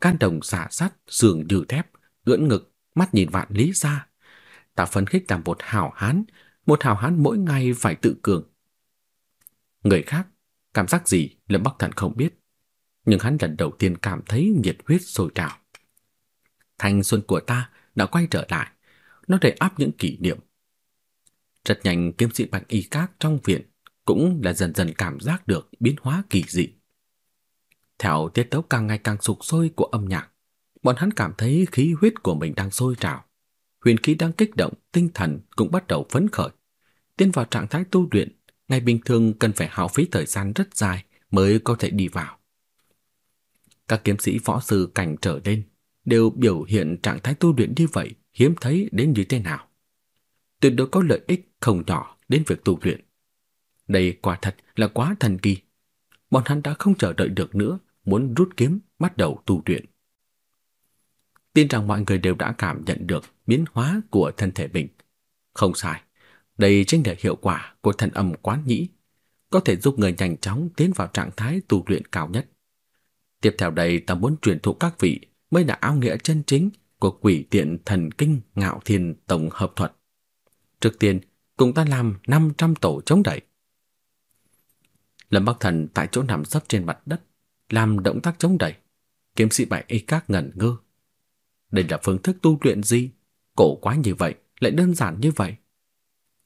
can đồng xả sắt, sườn như thép, ưỡn ngực, mắt nhìn vạn lý xa. Ta phấn khích làm một hảo hán, một hảo hán mỗi ngày phải tự cường. Người khác, cảm giác gì Lâm Bắc Thần không biết, nhưng hắn lần đầu tiên cảm thấy nhiệt huyết sôi trào. Thanh xuân của ta đã quay trở lại, nó đầy áp những kỷ niệm rất nhanh kiếm sĩ Bạch Y Các trong viện cũng là dần dần cảm giác được biến hóa kỳ dị. Theo tiết tấu càng ngày càng sục sôi của âm nhạc, bọn hắn cảm thấy khí huyết của mình đang sôi trào, huyền khí đang kích động, tinh thần cũng bắt đầu phấn khởi, tiến vào trạng thái tu luyện, ngày bình thường cần phải hao phí thời gian rất dài mới có thể đi vào. Các kiếm sĩ võ sư cảnh trở lên đều biểu hiện trạng thái tu luyện như vậy hiếm thấy đến như thế nào tuyệt đối có lợi ích không nhỏ đến việc tu luyện. Đây quả thật là quá thần kỳ. Bọn hắn đã không chờ đợi được nữa, muốn rút kiếm bắt đầu tu luyện. Tin rằng mọi người đều đã cảm nhận được biến hóa của thân thể mình. Không sai, đây chính là hiệu quả của thần âm quán nhĩ, có thể giúp người nhanh chóng tiến vào trạng thái tu luyện cao nhất. Tiếp theo đây ta muốn truyền thụ các vị mới là áo nghĩa chân chính của quỷ tiện thần kinh ngạo thiên tổng hợp thuật. Trước tiên, cùng ta làm 500 tổ chống đẩy. Lâm Bắc Thần tại chỗ nằm sấp trên mặt đất, làm động tác chống đẩy. Kiếm sĩ bạch y các ngẩn ngơ. Đây là phương thức tu luyện gì? Cổ quá như vậy, lại đơn giản như vậy.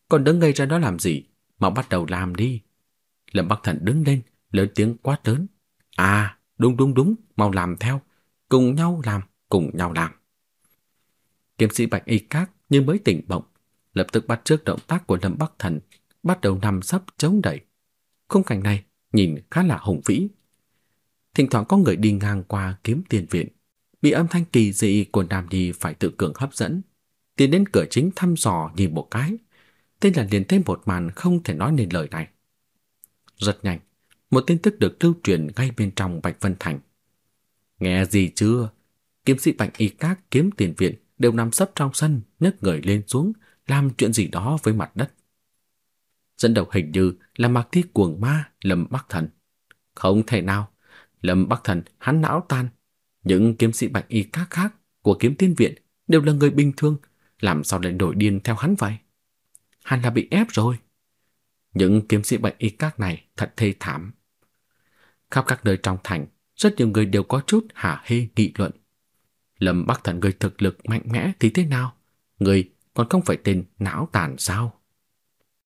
Còn đứng ngây ra đó làm gì? Mà bắt đầu làm đi. Lâm Bắc Thần đứng lên, lớn tiếng quát lớn. À, đúng đúng đúng, mau làm theo. Cùng nhau làm, cùng nhau làm. Kiếm sĩ bạch y các nhưng mới tỉnh bộng, lập tức bắt trước động tác của Lâm Bắc Thần, bắt đầu nằm sấp chống đẩy. Khung cảnh này nhìn khá là hùng vĩ. Thỉnh thoảng có người đi ngang qua kiếm tiền viện, bị âm thanh kỳ dị của nam đi phải tự cường hấp dẫn, tiến đến cửa chính thăm dò nhìn một cái. Tên là liền thêm một màn không thể nói nên lời này. Rất nhanh, một tin tức được lưu truyền ngay bên trong Bạch Vân Thành. Nghe gì chưa? Kiếm sĩ Bạch Y Các kiếm tiền viện đều nằm sấp trong sân, nhấc người lên xuống, làm chuyện gì đó với mặt đất. Dẫn đầu hình như là Mạc Thiết cuồng ma Lâm Bắc Thần. Không thể nào, Lâm Bắc Thần hắn não tan, những kiếm sĩ bạch y các khác của kiếm tiên viện đều là người bình thường, làm sao lại nổi điên theo hắn vậy? Hắn là bị ép rồi. Những kiếm sĩ bạch y các này thật thê thảm. Khắp các nơi trong thành, rất nhiều người đều có chút hả hê nghị luận. Lâm Bắc Thần người thực lực mạnh mẽ thì thế nào? Người còn không phải tên não tàn sao?